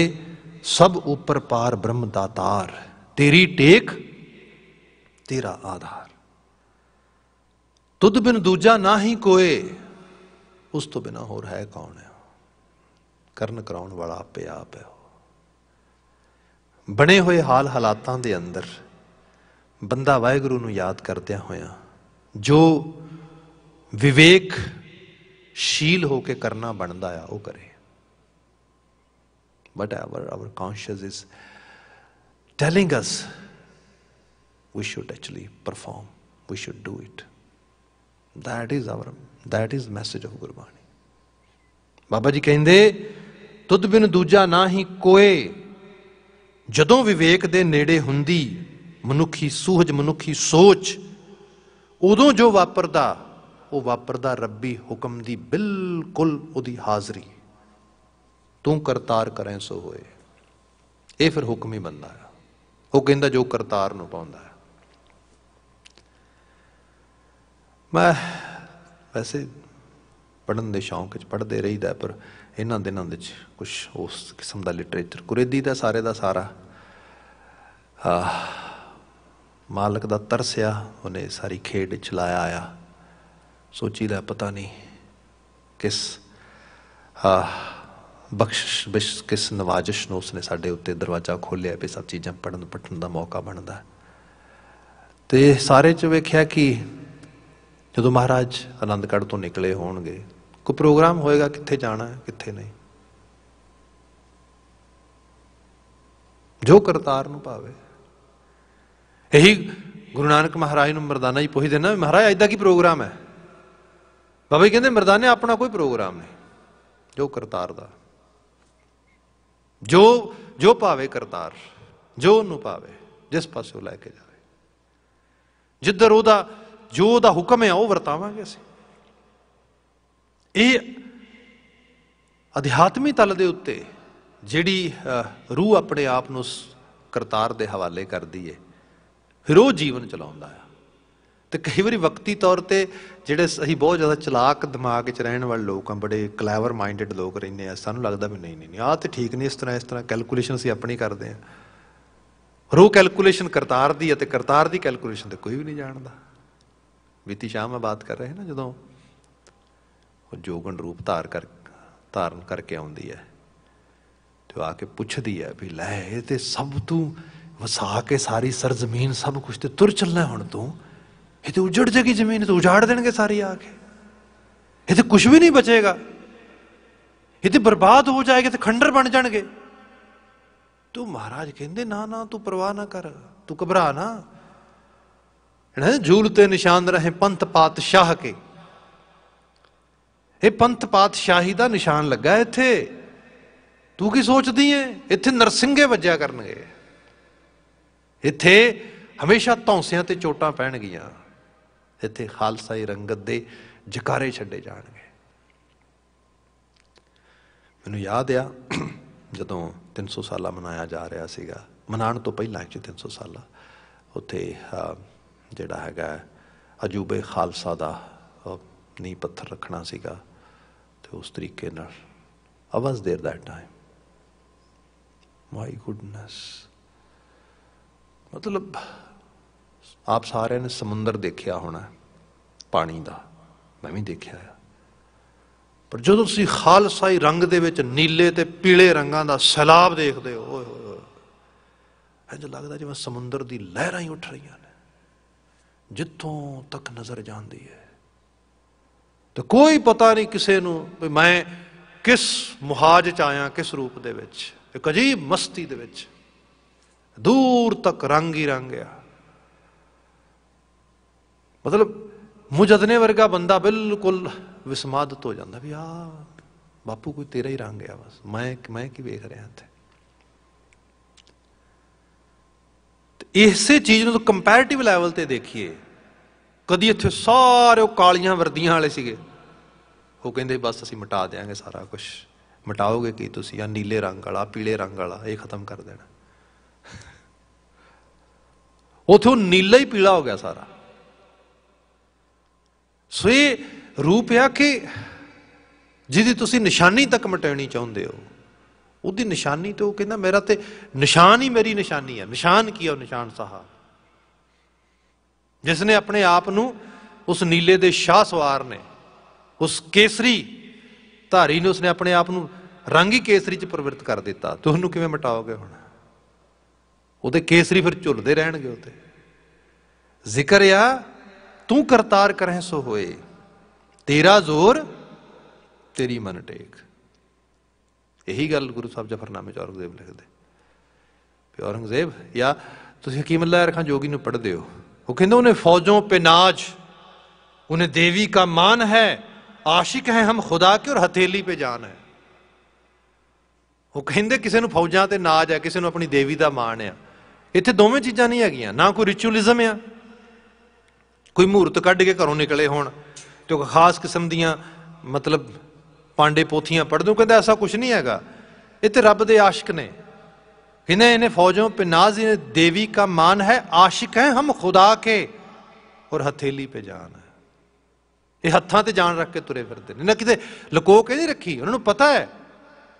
ਸਭ ਉੱਪਰ ਪਾਰ ਬ੍ਰਹਮ ਦਾਤਾਰ ਤੇਰੀ ਟੇਕ ਤੇਰਾ ਆਧਾਰ ਤੁਧ ਬਿਨ ਦੂਜਾ ਨਾ ਹੀ ਕੋਏ ਉਸ ਤੋਂ ਬਿਨਾ ਹੋਰ ਹੈ ਕੌਣ ਹੈ ਕਰਨ ਕਰਾਉਣ ਵਾਲਾ ਆਪੇ ਆਪ ਹੈ ਬਣੇ ਹੋਏ ਹਾਲ ਹਾਲਾਤਾਂ ਦੇ ਅੰਦਰ ਬੰਦਾ ਵਾਹਿਗੁਰੂ ਨੂੰ ਯਾਦ ਕਰਦਿਆਂ ਹੋਇਆ ਜੋ ਵਿਵੇਕ ਸ਼ੀਲ ਹੋ ਕੇ ਕਰਨਾ ਬਣਦਾ ਆ ਉਹ ਕਰੇ but our our conscious is telling us we should actually perform we should do it that is our that is message of Gurbani Baba ji ਕਹਿੰਦੇ ਤੁਧ ਬਿਨ ਦੂਜਾ ਨਾ ਹੀ ਕੋਏ ਜਦੋਂ ਵਿਵੇਕ ਦੇ ਨੇੜੇ ਹੁੰਦੀ ਮਨੁੱਖੀ ਸੂਝ ਮਨੁੱਖੀ ਸੋਚ ਉਦੋਂ ਜੋ ਵਾਪਰਦਾ ਉਹ ਵਾਪਰਦਾ ਰੱਬੀ ਹੁਕਮ ਦੀ ਬਿਲਕੁਲ ਉਹਦੀ ਹਾਜ਼ਰੀ ਤੂੰ ਕਰਤਾਰ ਕਰੈ ਸੋ ਹੋਏ ਇਹ ਫਿਰ ਹੁਕਮ ਹੀ ਬੰਦਾ ਹੈ ਉਹ ਕਹਿੰਦਾ ਜੋ ਕਰਤਾਰ ਨੂੰ ਪਾਉਂਦਾ ਹੈ ਮੈਂ ਵੈਸੇ ਪੜਨ ਦੇ ਸ਼ੌਂਕ 'ਚ ਪੜਦੇ ਰਹੀਦਾ ਪਰ ਇਹਨਾਂ ਦਿਨਾਂ ਵਿੱਚ ਕੁਝ ਉਸ ਕਿਸਮ ਦਾ ਲਿਟਰੇਚਰ ਕੁਰੇਦੀ ਦਾ ਸਾਰੇ ਦਾ ਸਾਰਾ ਆ ਮਾਲਕ ਦਾ ਤਰਸਿਆ ਉਹਨੇ ਸਾਰੀ ਖੇਡ ਚਲਾਇਆ ਆ ਸੋਚੀ ਦਾ ਪਤਾ ਨਹੀਂ ਕਿਸ ਆ ਬਖਸ਼ਿਸ਼ ਬਿਸ਼ ਕਿਸ ਨਵਾਜਿਸ਼ ਨੂੰ ਉਸਨੇ ਸਾਡੇ ਉੱਤੇ ਦਰਵਾਜ਼ਾ ਖੋਲ੍ਹਿਆ ਵੀ ਸਭ ਚੀਜ਼ਾਂ ਪੜਨ ਪਟਣ ਦਾ ਮੌਕਾ ਬਣਦਾ ਤੇ ਸਾਰੇ ਚ ਵੇਖਿਆ ਕਿ ਜਦੋਂ ਮਹਾਰਾਜ ਅਨੰਦਗੜ੍ਹ ਤੋਂ ਨਿਕਲੇ ਹੋਣਗੇ ਕੋ ਪ੍ਰੋਗਰਾਮ ਹੋਏਗਾ ਕਿੱਥੇ ਜਾਣਾ ਹੈ ਕਿੱਥੇ ਨਹੀਂ ਜੋ ਕਰਤਾਰ ਨੂੰ ਭਾਵੇ ਇਹੀ ਗੁਰੂ ਨਾਨਕ ਮਹਾਰਾਜ ਨੂੰ ਮਰਦਾਨਾ ਜੀ ਪੁੱਛਦੇ ਨਾ ਮਹਾਰਾਜ ਐਦਾਂ ਕੀ ਪ੍ਰੋਗਰਾਮ ਹੈ ਬਾਬਾ ਕਹਿੰਦੇ ਮਰਦਾਨੇ ਆਪਣਾ ਕੋਈ ਪ੍ਰੋਗਰਾਮ ਨਹੀਂ ਜੋ ਕਰਤਾਰ ਦਾ ਜੋ ਜੋ ਭਾਵੇ ਕਰਤਾਰ ਜੋ ਨੂੰ ਭਾਵੇ ਜਿਸ ਪਾਸੇ ਲੈ ਕੇ ਜਾਵੇ ਜਿੱਧਰ ਉਹਦਾ ਜੋ ਉਹਦਾ ਹੁਕਮ ਹੈ ਉਹ ਵਰਤਾਵਾਂਗੇ ਅਸੀਂ ਇਹ ਅਧਿਆਤਮੀ ਤਲ ਦੇ ਉੱਤੇ ਜਿਹੜੀ ਰੂਹ ਆਪਣੇ ਆਪ ਨੂੰ ਕਰਤਾਰ ਦੇ ਹਵਾਲੇ ਕਰਦੀ ਏ ਫਿਰ ਉਹ ਜੀਵਨ ਚਲਾਉਂਦਾ ਆ ਤੇ ਕਈ ਵਾਰੀ ਵਕਤੀ ਤੌਰ ਤੇ ਜਿਹੜੇ ਅਸੀਂ ਬਹੁਤ ਜ਼ਿਆਦਾ ਚਲਾਕ ਦਿਮਾਗ 'ਚ ਰਹਿਣ ਵਾਲੇ ਲੋਕ ਆ ਬੜੇ ਕਲੈਵਰ ਮਾਈਂਡਡ ਲੋਕ ਰਹਿੰਦੇ ਆ ਸਾਨੂੰ ਲੱਗਦਾ ਵੀ ਨਹੀਂ ਨਹੀਂ ਆਹ ਤੇ ਠੀਕ ਨਹੀਂ ਇਸ ਤਰ੍ਹਾਂ ਇਸ ਤਰ੍ਹਾਂ ਕੈਲਕੂਲੇਸ਼ਨ ਅਸੀਂ ਆਪਣੀ ਕਰਦੇ ਆ ਰੋ ਕੈਲਕੂਲੇਸ਼ਨ ਕਰਤਾਰ ਦੀ ਅਤੇ ਕਰਤਾਰ ਦੀ ਕੈਲਕੂਲੇਸ਼ਨ ਤੇ ਕੋਈ ਵੀ ਨਹੀਂ ਜਾਣਦਾ ਬੀਤੀ ਸ਼ਾਮ ਮੈਂ ਬਾਤ ਕਰ ਰਹੇ ਨਾ ਜਦੋਂ ਉਹ ਜੋਗਣ ਰੂਪ ਧਾਰ ਕਰ ਧਾਰਨ ਕਰਕੇ ਆਉਂਦੀ ਹੈ ਤੇ ਆ ਕੇ ਪੁੱਛਦੀ ਹੈ ਵੀ ਲੈ ਇਹ ਤੇ ਸਭ ਤੂੰ ਵਸਾ ਕੇ ਸਾਰੀ ਸਰਜ਼ਮੀਨ ਸਭ ਕੁਝ ਤੇ ਤੁਰ ਚੱਲਣਾ ਹੁਣ ਤੂੰ ਇਹ ਤੇ ਉਜੜ ਜੇਗੀ ਜ਼ਮੀਨ ਤੇ ਉਜਾੜ ਦੇਣਗੇ ਸਾਰੀ ਆ ਕੇ ਇਹ ਤੇ ਕੁਝ ਵੀ ਨਹੀਂ ਬਚੇਗਾ ਇਹ ਤੇ ਬਰਬਾਦ ਹੋ ਜਾਏਗਾ ਤੇ ਖੰਡਰ ਬਣ ਜਾਣਗੇ ਤੂੰ ਮਹਾਰਾਜ ਕਹਿੰਦੇ ਨਾ ਨਾ ਤੂੰ ਪਰਵਾਹ ਨਾ ਕਰ ਤੂੰ ਘਬਰਾ ਨਾ ਹੈ ਤੇ ਨਿਸ਼ਾਨ ਰਹੇ ਪੰਥ ਪਾਤਸ਼ਾਹ ਕੇ ਇਹ ਪੰਥ ਪਾਤਸ਼ਾਹੀ ਦਾ ਨਿਸ਼ਾਨ ਲੱਗਾ ਇੱਥੇ ਤੂੰ ਕੀ ਸੋਚਦੀ ਏ ਇੱਥੇ ਨਰਸਿੰਘੇ ਵੱਜਿਆ ਕਰਨਗੇ ਇੱਥੇ ਹਮੇਸ਼ਾ ਧੌਂਸਿਆਂ ਤੇ ਚੋਟਾਂ ਪੈਣਗੀਆਂ ਇੱਥੇ ਖਾਲਸਾ ਹੀ ਰੰਗਤ ਦੇ ਜਕਾਰੇ ਛੱਡੇ ਜਾਣਗੇ ਮੈਨੂੰ ਯਾਦ ਆ ਜਦੋਂ 300 ਸਾਲਾ ਮਨਾਇਆ ਜਾ ਰਿਹਾ ਸੀਗਾ ਮਨਾਉਣ ਤੋਂ ਪਹਿਲਾਂ ਕਿ 300 ਸਾਲਾ ਉੱਥੇ ਜਿਹੜਾ ਹੈਗਾ ਅਜੂਬੇ ਖਾਲਸਾ ਦਾ ਨੀ ਪੱਥਰ ਰੱਖਣਾ ਸੀਗਾ ਤੇ ਉਸ ਤਰੀਕੇ ਨਾਲ I ਦੇਰ दैट ਟਾਈਮ ਮਾਈ ਗੁੱਡਨੈਸ ਮਤਲਬ ਆਪ ਸਾਰਿਆਂ ਨੇ ਸਮੁੰਦਰ ਦੇਖਿਆ ਹੋਣਾ ਪਾਣੀ ਦਾ ਮੈਂ ਵੀ ਦੇਖਿਆ ਹੈ ਪਰ ਜਦੋਂ ਤੁਸੀਂ ਖਾਲਸਾਈ ਰੰਗ ਦੇ ਵਿੱਚ ਨੀਲੇ ਤੇ ਪੀਲੇ ਰੰਗਾਂ ਦਾ ਸਲਾਬ ਦੇਖਦੇ ਹੋ ਓਏ ਹੋਏ ਇੰਜ ਲੱਗਦਾ ਜਿਵੇਂ ਸਮੁੰਦਰ ਦੀ ਲਹਿਰਾਂ ਹੀ ਉੱਠ ਰਹੀਆਂ ਨੇ ਜਿੱਥੋਂ ਤੱਕ ਨਜ਼ਰ ਜਾਂਦੀ ਹੈ ਤੇ ਕੋਈ ਪਤਾ ਨਹੀਂ ਕਿਸੇ ਨੂੰ ਵੀ ਮੈਂ ਕਿਸ ਮੁਹਾਜ ਚ ਆਇਆ ਕਿਸ ਰੂਪ ਦੇ ਵਿੱਚ ਇੱਕ ਅਜੀਬ ਮਸਤੀ ਦੇ ਵਿੱਚ ਦੂਰ ਤੱਕ ਰੰਗ ਹੀ ਰੰਗ ਆ ਮਤਲਬ ਮੁਜਦਨੇ ਵਰਗਾ ਬੰਦਾ ਬਿਲਕੁਲ ਵਿਸਮਾਦਤ ਹੋ ਜਾਂਦਾ ਵੀ ਆ ਬਾਪੂ ਕੋਈ ਤੇਰਾ ਹੀ ਰੰਗ ਆ ਬਸ ਮੈਂ ਮੈਂ ਕੀ ਵੇਖ ਰਿਹਾ ਇੱਥੇ ਇਸੇ ਚੀਜ਼ ਨੂੰ ਕੰਪੈਰੀਟਿਵ ਲੈਵਲ ਤੇ ਦੇਖੀਏ ਕਦੀ ਇੱਥੇ ਸਾਰੇ ਉਹ ਕਾਲੀਆਂ ਵਰਦੀਆਂ ਵਾਲੇ ਸੀਗੇ ਉਹ ਕਹਿੰਦੇ ਬਸ ਅਸੀਂ ਮਿਟਾ ਦੇਾਂਗੇ ਸਾਰਾ ਕੁਝ ਮਿਟਾਓਗੇ ਕੀ ਤੁਸੀਂ ਆ ਨੀਲੇ ਰੰਗ ਵਾਲਾ ਪੀਲੇ ਰੰਗ ਵਾਲਾ ਇਹ ਖਤਮ ਕਰ ਦੇਣਾ ਉਥੇ ਉਹ ਨੀਲਾ ਹੀ ਪੀਲਾ ਹੋ ਗਿਆ ਸਾਰਾ ਸੋ ਇਹ ਰੂਪ ਆ ਕਿ ਜਿਹਦੀ ਤੁਸੀਂ ਨਿਸ਼ਾਨੀ ਤੱਕ ਮਟਾਉਣੀ ਚਾਹੁੰਦੇ ਹੋ ਉਹਦੀ ਨਿਸ਼ਾਨੀ ਤੇ ਉਹ ਕਹਿੰਦਾ ਮੇਰਾ ਤੇ ਨਿਸ਼ਾਨ ਹੀ ਮੇਰੀ ਨਿਸ਼ਾਨੀ ਹੈ ਨਿਸ਼ਾਨ ਕੀ ਹੈ ਨਿਸ਼ਾਨ ਸਾਹਾ ਜਿਸ ਨੇ ਆਪਣੇ ਆਪ ਨੂੰ ਉਸ ਨੀਲੇ ਦੇ ਸ਼ਾਹ ਸਵਾਰ ਨੇ ਉਸ ਕੇਸਰੀ ਧਾਰੀ ਨੇ ਉਸਨੇ ਆਪਣੇ ਆਪ ਨੂੰ ਰੰਗੀ ਕੇਸਰੀ ਚ ਪਰਵਿਰਤ ਕਰ ਦਿੱਤਾ ਤੁਹਾਨੂੰ ਕਿਵੇਂ ਮਟਾਓਗੇ ਹੁਣ ਉਹਦੇ ਕੇਸਰੀ ਫਿਰ ਝੁੱਲਦੇ ਰਹਿਣਗੇ ਉਤੇ ਜ਼ਿਕਰ ਆ ਤੂੰ ਕਰਤਾਰ ਕਰਹਿ ਸੋ ਹੋਏ ਤੇਰਾ ਜ਼ੋਰ ਤੇਰੀ ਮਨ ਟੇਕ ਇਹੀ ਗੱਲ ਗੁਰੂ ਸਾਹਿਬ ਜਫਰਨਾਮੇ ਚ ਔਰੰਗਜ਼ੇਬ ਲਿਖਦੇ ਵੀ ਔਰੰਗਜ਼ੇਬ ਜਾਂ ਤੁਸੀਂ ਹਕੀਮੁੱਲਾ ਖਾਂ ਜੋਗੀ ਨੂੰ ਪੜ੍ਹਦੇ ਹੋ ਉਹ ਕਹਿੰਦਾ ਉਹਨੇ ਫੌਜੋਂ ਪੇ ਨਾਜ ਉਹਨੇ ਦੇਵੀ ਕਾ ਮਾਨ ਹੈ ਆਸ਼ਿਕ ਹੈ ਹਮ ਖੁਦਾ ਕੇ ਔਰ ਹਥੇਲੀ ਪੇ ਜਾਨ ਹੈ ਉਹ ਕਹਿੰਦੇ ਕਿਸੇ ਨੂੰ ਫੌਜਾਂ ਤੇ ਨਾਜ ਹੈ ਕਿਸੇ ਨੂੰ ਆਪਣੀ ਦੇਵੀ ਦਾ ਮਾਨ ਆ ਇੱਥੇ ਦੋਵੇਂ ਚੀਜ਼ਾਂ ਨਹੀਂ ਹੈਗੀਆਂ ਨਾ ਕੋਈ ਰਿਚੁਅਲਿਜ਼ਮ ਆ ਕੋਈ ਮੂਰਤ ਕੱਢ ਕੇ ਘਰੋਂ ਨਿਕਲੇ ਹੋਣ ਤੇ ਕੋਈ ਖਾਸ ਕਿਸਮ ਦੀਆਂ ਮਤਲਬ ਪਾਂਡੇ ਪੋਥੀਆਂ ਪੜ੍ਹਦੇ ਹੋ ਕਹਿੰਦਾ ਐਸਾ ਕੁਝ ਨਹੀਂ ਹੈਗਾ ਇਹ ਤੇ ਰੱਬ ਦੇ ਆਸ਼ਿਕ ਨੇ ਕਿਨੇ ਇਹਨੇ ਫੌਜੋਂ ਪੇ ਨਾਜ਼ ਇਹ ਦੇਵੀ ਕਾ ਮਾਨ ਹੈ ਆਸ਼ਿਕ ਹੈ ਹਮ ਖੁਦਾ ਕੇ ਔਰ ਹਥੇਲੀ ਪੇ ਜਾਨ ਹੈ ਇਹ ਹੱਥਾਂ ਤੇ ਜਾਨ ਰੱਖ ਕੇ ਤੁਰੇ ਫਿਰਦੇ ਨੇ ਨਾ ਕਿਤੇ ਲਕੋ ਕੇ ਨਹੀਂ ਰੱਖੀ ਉਹਨਾਂ ਨੂੰ ਪਤਾ ਹੈ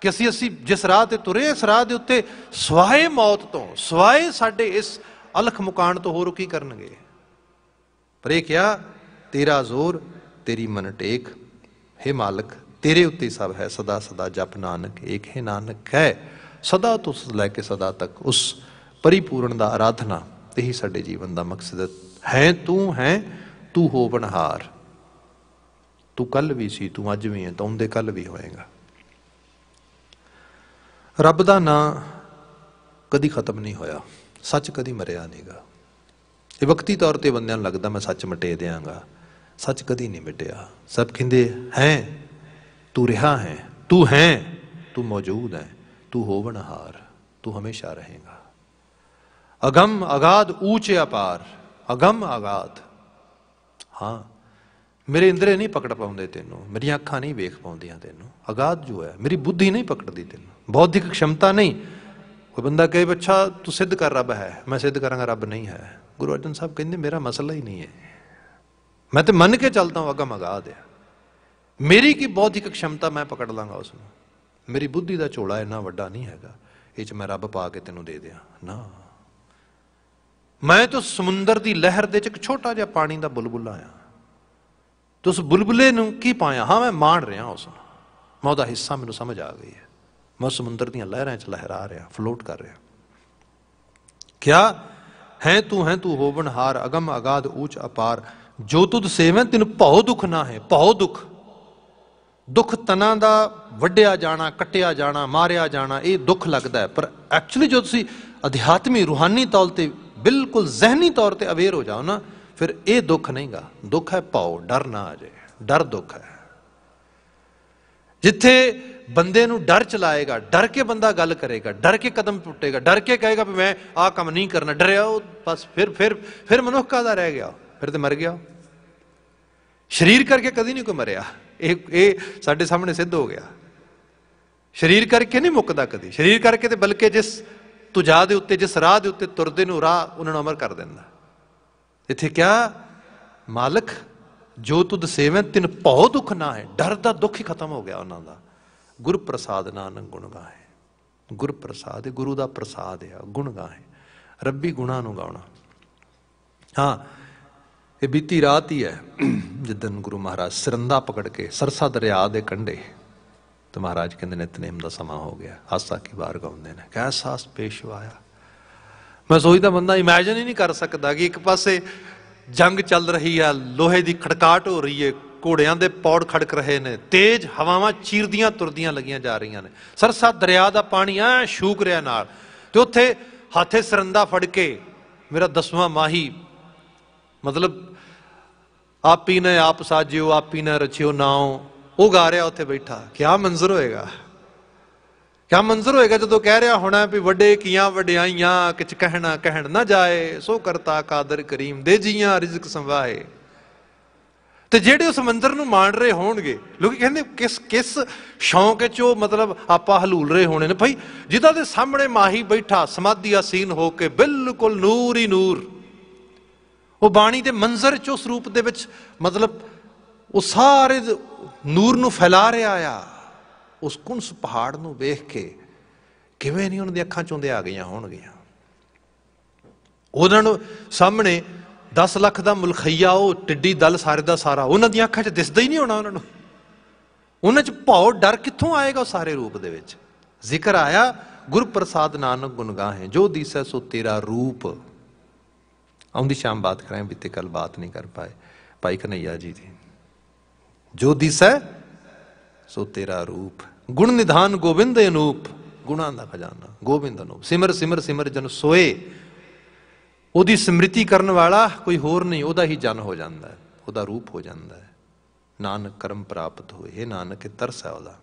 ਕਿ ਅਸੀਂ ਅਸੀਂ ਜਿਸ ਰਾਹ ਤੇ ਤੁਰੇ ਇਸ ਰਾਹ ਦੇ ਉੱਤੇ ਸਵਾਏ ਮੌਤ ਤੋਂ ਸਵਾਏ ਸਾਡੇ ਇਸ ਅਲਖ ਮੁਕਾਨ ਤੋਂ ਹੋਰ ਕੀ ਕਰਨਗੇ ਪਰ ਇਹ ਕਿਹਾ ਤੇਰਾ ਜ਼ੋਰ ਤੇਰੀ ਮਨ ਟੇਕ ਹੈ ਮਾਲਕ ਤੇਰੇ ਉੱਤੇ ਸਭ ਹੈ ਸਦਾ ਸਦਾ ਜਪ ਨਾਨਕ ਏਕ ਹੈ ਨਾਨਕ ਹੈ ਸਦਾ ਤੋਂ ਲੈ ਕੇ ਸਦਾ ਤੱਕ ਉਸ ਪਰਿਪੂਰਨ ਦਾ ਆਰਾਧਨਾ ਤੇਹੀ ਸਾਡੇ ਜੀਵਨ ਦਾ ਮਕਸਦ ਹੈ ਤੂੰ ਹੈ ਤੂੰ ਹੋ ਬਨਹਾਰ ਤੂੰ ਕੱਲ ਵੀ ਸੀ ਤੂੰ ਅੱਜ ਵੀ ਹੈ ਤਾਂ ਉਹਦੇ ਕੱਲ ਵੀ ਹੋਏਗਾ ਰੱਬ ਦਾ ਨਾਂ ਕਦੀ ਖਤਮ ਨਹੀਂ ਹੋਇਆ ਸੱਚ ਕਦੀ ਮਰਿਆ ਨਹੀਂਗਾ ਇਹ ਵਕਤੀ ਤੌਰ ਤੇ ਬੰਦਿਆਂ ਨੂੰ ਲੱਗਦਾ ਮੈਂ ਸੱਚ ਮਟੇ ਦੇਵਾਂਗਾ ਸੱਚ ਕਦੀ ਨਹੀਂ ਮਿਟਿਆ ਸਭ ਕਹਿੰਦੇ ਹੈ तू रिहा है तू है तू मौजूद है तू होवनहार तू हमेशा रहेगा अगम अगाध ऊंचे अपार अगम अगाध हाँ ਮੇਰੇ ਇੰਦਰੇ ਨਹੀਂ ਪਕੜ ਪਾਉਂਦੇ ਤੈਨੂੰ ਮੇਰੀਆਂ ਅੱਖਾਂ ਨਹੀਂ ਵੇਖ ਪਾਉਂਦੀਆਂ ਤੈਨੂੰ ਆਗਾਦ ਜੋ ਹੈ ਮੇਰੀ ਬੁੱਧੀ ਨਹੀਂ ਪਕੜਦੀ ਤੈਨੂੰ ਬੌਧਿਕ ਸ਼ਮਤਾ ਨਹੀਂ ਕੋਈ ਬੰਦਾ ਕਹੇ ਬੱਚਾ ਤੂੰ ਸਿੱਧ ਕਰ ਰੱਬ ਹੈ ਮੈਂ ਸਿੱਧ ਕਰਾਂਗਾ ਰੱਬ ਨਹੀਂ ਹੈ ਗੁਰੂ ਅਰਜਨ ਸਾਹਿਬ ਕਹਿੰਦੇ ਮੇਰਾ ਮਸਲਾ ਹੀ ਨਹੀਂ ਹੈ ਮੈਂ ਤੇ ਮੰਨ ਕੇ ਚੱਲਦਾ ਹਾਂ ਅਗਮ ਆਗਾਦ ਹੈ ਮੇਰੀ ਕੀ ਬੌਧਿਕ ਸ਼ਮਤਾ ਮੈਂ ਪਕੜ ਲਾਂਗਾ ਉਸ ਨੂੰ ਮੇਰੀ ਬੁੱਧੀ ਦਾ ਝੋਲਾ ਇੰਨਾ ਵੱਡਾ ਨਹੀਂ ਹੈਗਾ ਇਹ ਚ ਮੈਂ ਰੱਬ ਪਾ ਕੇ ਤੈਨੂੰ ਦੇ ਦਿਆਂ ਨਾ ਮੈਂ ਤਾਂ ਸਮੁੰਦਰ ਦੀ ਲਹਿਰ ਦੇ ਵਿੱਚ ਇੱਕ ਛੋਟਾ ਜਿਹਾ ਪਾਣੀ ਦਾ ਬੁਲਬੁਲਾ ਆ ਤੁਸ ਬੁਲਬੁਲੇ ਨੂੰ ਕੀ ਪਾਇਆ ਹਾਂ ਮੈਂ ਮਾਣ ਰਿਹਾ ਉਸ ਨੂੰ ਮੈਂ ਉਹਦਾ ਹਿੱਸਾ ਮੈਨੂੰ ਸਮਝ ਆ ਗਈ ਹੈ ਮੈਂ ਸਮੁੰਦਰ ਦੀਆਂ ਲਹਿਰਾਂ 'ਚ ਲਹਿਰਾ ਰਿਹਾ ਫਲੋਟ ਕਰ ਰਿਹਾ ਕਿਆ ਹੈ ਤੂੰ ਹੈ ਤੂੰ ਹੋਵਨ ਹਾਰ ਅਗਮ ਅਗਾਧ ਉੱਚ ਅਪਾਰ ਜੋ ਤੁਧ ਸੇਵੈ ਤਿਨ ਭਉ ਦੁਖ ਨਾ ਹੈ ਭਉ ਦੁਖ ਦੁੱਖ ਤਨਾਂ ਦਾ ਵੱਢਿਆ ਜਾਣਾ ਕੱਟਿਆ ਜਾਣਾ ਮਾਰਿਆ ਜਾਣਾ ਇਹ ਦੁੱਖ ਲੱਗਦਾ ਹੈ ਪਰ ਐਕਚੁਅਲੀ ਜੋ ਤੁਸੀਂ ਅਧਿਆਤਮੀ ਰੂਹਾਨੀ ਤੌਰ ਤੇ ਬਿਲਕੁਲ ਜ਼ਹਿਨੀ ਤੌਰ ਤੇ ਅਵੇਅਰ ਹੋ ਜਾਓ ਨਾ ਫਿਰ ਇਹ ਦੁੱਖ ਨਹੀਂਗਾ ਦੁੱਖ ਹੈ ਪਾਉ ਡਰ ਨਾ ਆ ਜਾਏ ਡਰ ਦੁੱਖ ਹੈ ਜਿੱਥੇ ਬੰਦੇ ਨੂੰ ਡਰ ਚਲਾਏਗਾ ਡਰ ਕੇ ਬੰਦਾ ਗੱਲ ਕਰੇਗਾ ਡਰ ਕੇ ਕਦਮ ਟੁੱਟੇਗਾ ਡਰ ਕੇ ਕਹੇਗਾ ਵੀ ਮੈਂ ਆਹ ਕੰਮ ਨਹੀਂ ਕਰਨਾ ਡਰਿਆ ਉਹ ਬਸ ਫਿਰ ਫਿਰ ਫਿਰ ਮਨੁੱਖ ਕਾਦਾ ਰਹਿ ਗਿਆ ਫਿਰ ਤੇ ਮਰ ਗਿਆ ਸਰੀਰ ਕਰਕੇ ਕਦੀ ਨਹੀਂ ਕੋਈ ਮਰਿਆ ਇਹ ਇਹ ਸਾਡੇ ਸਾਹਮਣੇ ਸਿੱਧ ਹੋ ਗਿਆ ਸਰੀਰ ਕਰਕੇ ਨਹੀਂ ਮੁੱਕਦਾ ਕਦੀ ਸਰੀਰ ਕਰਕੇ ਤੇ ਬਲਕਿ ਜਿਸ ਤੁਜਾ ਦੇ ਉੱਤੇ ਜਿਸ ਰਾਹ ਦੇ ਉੱਤੇ ਤੁਰਦੇ ਨੂੰ ਰਾਹ ਉਹਨਾਂ ਨੂੰ ਅਮਰ ਕਰ ਦਿੰਦਾ ਇੱਥੇ ਕਿਹਾ ਮਾਲਕ ਜੋ ਤੁਦ ਸੇਵੈ ਤਿਨ ਭਉ ਦੁਖ ਨਾ ਹੈ ਡਰ ਦਾ ਦੁੱਖ ਹੀ ਖਤਮ ਹੋ ਗਿਆ ਉਹਨਾਂ ਦਾ ਗੁਰ ਪ੍ਰਸਾਦ ਨਾਨਕ ਗੁਣ ਗਾਏ ਗੁਰ ਪ੍ਰਸਾਦ ਗੁਰੂ ਦਾ ਪ੍ਰਸਾਦ ਹੈ ਗੁਣ ਗਾਏ ਰੱਬੀ ਗੁਣਾ ਨੂੰ ਗਾਉਣਾ ਹਾਂ ਇਹ ਬੀਤੀ ਰਾਤ ਹੀ ਹੈ ਜਿੱਦਨ ਗੁਰੂ ਮਹਾਰਾਜ ਸਰੰਦਾ ਪਕੜ ਕੇ ਸਰਸਾ ਦਰਿਆ ਦੇ ਕੰਢੇ ਤੇ ਮਹਾਰਾਜ ਕਹਿੰਦੇ ਨੇ ਤਨੇਮ ਦਾ ਸਮਾਂ ਹੋ ਗਿਆ ਹਾਸਾ ਕੀ ਬਾਰ ਗਾਉਂਦੇ ਨੇ ਕੈਸਾ ਸਾਸ ਪੇਸ਼ ਆਇਆ ਮੈਂ ਸੋਚਦਾ ਬੰਦਾ ਇਮੇਜਿਨ ਹੀ ਨਹੀਂ ਕਰ ਸਕਦਾ ਕਿ ਇੱਕ ਪਾਸੇ ਜੰਗ ਚੱਲ ਰਹੀ ਹੈ ਲੋਹੇ ਦੀ ਖੜਕਾਟ ਹੋ ਰਹੀ ਹੈ ਘੋੜਿਆਂ ਦੇ ਪੌੜ ਖੜਕ ਰਹੇ ਨੇ ਤੇਜ਼ ਹਵਾਵਾਂ ਚੀਰਦੀਆਂ ਤੁਰਦੀਆਂ ਲੱਗੀਆਂ ਜਾ ਰਹੀਆਂ ਨੇ ਸਰਸਾ ਦਰਿਆ ਦਾ ਪਾਣੀ ਐ ਸ਼ੂਕ ਰਿਆ ਨਾਲ ਤੇ ਉੱਥੇ ਹਾਥੇ ਸਰੰਦਾ ਫੜ ਕੇ ਮੇਰਾ ਦਸਵਾਂ ਮਾਹੀ ਮਤਲਬ ਆਪ ਹੀ ਨੇ ਆਪ ਸਾਜਿਓ ਆਪ ਹੀ ਨੇ ਰਚਿਓ ਨਾਉ ਉਹ ਗਾ ਰਿਹਾ ਉੱਥੇ ਬੈਠਾ ਕਿਆ ਮੰਜ਼ਰ ਹੋਏਗਾ ਕਿਆ ਮੰਜ਼ਰ ਹੋਏਗਾ ਜਦੋਂ ਕਹਿ ਰਿਹਾ ਹੋਣਾ ਵੀ ਵੱਡੇ ਕੀਆਂ ਵਡਿਆਈਆਂ ਕਿਛ ਕਹਿਣਾ ਕਹਿਣ ਨਾ ਜਾਏ ਸੋ ਕਰਤਾ ਕਾਦਰ ਕਰੀਮ ਦੇ ਜੀਆਂ ਰਿਜ਼ਕ ਸੰਭਾਏ ਤੇ ਜਿਹੜੇ ਉਸ ਮੰਦਰ ਨੂੰ ਮਾਣ ਰਹੇ ਹੋਣਗੇ ਲੋਕੀ ਕਹਿੰਦੇ ਕਿਸ ਕਿਸ ਸ਼ੌਂਕ ਚ ਉਹ ਮਤਲਬ ਆਪਾ ਹਲੂਲ ਰਹੇ ਹੋਣੇ ਨੇ ਭਾਈ ਜਿਹਦਾ ਦੇ ਸਾਹਮਣੇ ਮਾਹੀ ਬੈਠਾ ਸਮਾਧੀ ਆਸੀਨ ਹੋ ਕੇ ਬਿਲਕੁਲ ਨੂਰ ਹੀ ਨੂਰ ਉਹ ਬਾਣੀ ਦੇ ਮੰਜ਼ਰ ਚ ਉਸ ਰੂਪ ਦੇ ਵਿੱਚ ਮਤਲਬ ਉਹ ਸਾਰੇ ਨੂਰ ਨੂੰ ਫੈਲਾ ਰਿਹਾ ਆ ਉਸ ਕੁੰਸ ਪਹਾੜ ਨੂੰ ਵੇਖ ਕੇ ਕਿਵੇਂ ਨਹੀਂ ਉਹਨਾਂ ਦੀਆਂ ਅੱਖਾਂ ਚੋਂ ਦੇ ਆ ਗਈਆਂ ਹੋਣਗੀਆਂ ਉਹਨਾਂ ਨੂੰ ਸਾਹਮਣੇ 10 ਲੱਖ ਦਾ ਮੁਲਖਈਆ ਉਹ ਟਿੱਡੀ ਦਲ ਸਾਰੇ ਦਾ ਸਾਰਾ ਉਹਨਾਂ ਦੀਆਂ ਅੱਖਾਂ 'ਚ ਦਿਸਦਾ ਹੀ ਨਹੀਂ ਹੋਣਾ ਉਹਨਾਂ ਨੂੰ ਉਹਨਾਂ 'ਚ ਭਾਉ ਡਰ ਕਿੱਥੋਂ ਆਏਗਾ ਉਹ ਸਾਰੇ ਰੂਪ ਦੇ ਵਿੱਚ ਜ਼ਿਕਰ ਆਇਆ ਗੁਰਪ੍ਰਸਾਦ ਨਾਨਕ ਗੁਣਗਾ ਜੋ ਦੀਸੈ ਸੋ ਤੇਰਾ ਰੂਪ ਆਉਂਦੀ ਸ਼ਾਮ ਬਾਤ ਕਰਾਂ ਬਿੱਤੇ ਕੱਲ ਬਾਤ ਨਹੀਂ ਕਰ ਪਾਏ ਭਾਈ ਕਨਈਆ ਜੀ ਦੀ ਜੋ ਦਿਸੈ ਸੋ ਤੇਰਾ ਰੂਪ ਗੁਣ ਨਿਧਾਨ ਗੋਬਿੰਦ ਅਨੂਪ ਗੁਣਾ ਦਾ ਖਜ਼ਾਨਾ ਗੋਬਿੰਦ ਅਨੂਪ ਸਿਮਰ ਸਿਮਰ ਸਿਮਰ ਜਨ ਸੋਏ ਉਹਦੀ ਸਮ੍ਰਿਤੀ ਕਰਨ ਵਾਲਾ ਕੋਈ ਹੋਰ ਨਹੀਂ ਉਹਦਾ ਹੀ ਜਨ ਹੋ ਜਾਂਦਾ ਹੈ ਉਹਦਾ ਰੂਪ ਹੋ ਜਾਂਦਾ ਹੈ ਨਾਨਕ ਕਰਮ ਪ੍ਰਾਪਤ ਹੋਏ ਨਾਨਕ ਤਰਸ ਹੈ ਉਹਦਾ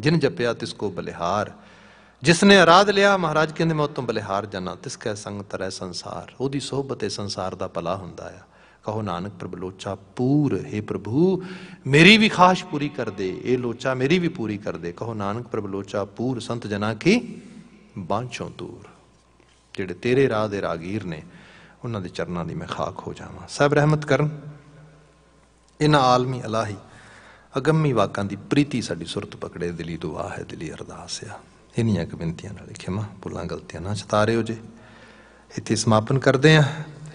ਜਿਨ ਜਪਿਆ ਤਿਸ ਕੋ ਬਲਿਹਾਰ ਜਿਸ ਨੇ ਆਰਾਧ ਲਿਆ ਮਹਾਰਾਜ ਕਹਿੰਦੇ ਮੈਂ ਉਤੋਂ ਬਲਿਹਾਰ ਜਾਣਾ ਤਿਸ ਕੈ ਸੰਗ ਤਰੈ ਸੰਸਾਰ ਉਹਦੀ ਸੋਭਤ ਏ ਸੰਸਾਰ ਦਾ ਭਲਾ ਹੁੰਦਾ ਆ ਕਹੋ ਨਾਨਕ ਪ੍ਰਭ ਲੋਚਾ ਪੂਰ ਹੈ ਪ੍ਰਭੂ ਮੇਰੀ ਵੀ ਖਾਸ਼ ਪੂਰੀ ਕਰ ਦੇ ਇਹ ਲੋਚਾ ਮੇਰੀ ਵੀ ਪੂਰੀ ਕਰ ਦੇ ਕਹੋ ਨਾਨਕ ਪ੍ਰਭ ਲੋਚਾ ਪੂਰ ਸੰਤ ਜਨਾ ਕੀ ਬਾਂਚੋਂ ਦੂਰ ਜਿਹੜੇ ਤੇਰੇ ਰਾਹ ਦੇ ਰਾਗੀਰ ਨੇ ਉਹਨਾਂ ਦੇ ਚਰਨਾਂ ਦੀ ਮੈਂ ਖਾਕ ਹੋ ਜਾਵਾਂ ਸਭ ਰਹਿਮਤ ਕਰਨ ਇਹਨਾਂ ਆਲਮੀ ਅਲਾਹੀ ਅਗੰਮੀ ਵਾਕਾਂ ਦੀ ਪ੍ਰੀਤੀ ਸਾਡੀ ਸੁਰਤ ਪਕੜੇ ਦਿਲੀ ਦੁਆ ਹੈ ਦਿਲੀ ਅਰਦਾਸ ਆ ਇਹਨੀਆਂ ਕੁ ਬੇਨਤੀਆਂ ਨਾਲ ਖਿਮਾ ਬੁੱਲਾਂ ਗਲਤੀਆਂ ਨਾ ਚਤਾਰਿਓ ਜੇ ਇੱਥੇ ਸਮਾਪਨ ਕਰਦੇ ਆਂ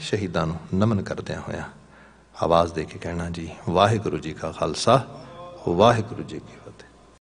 ਸ਼ਹੀਦਾਂ ਨੂੰ ਨਮਨ ਆਂ ਹੋਇਆ ਆਵਾਜ਼ ਦੇ ਕੇ ਕਹਿਣਾ ਜੀ ਵਾਹਿਗੁਰੂ ਜੀ ਕਾ ਖਾਲਸਾ ਵਾਹਿਗੁਰੂ ਜੀ ਕੀ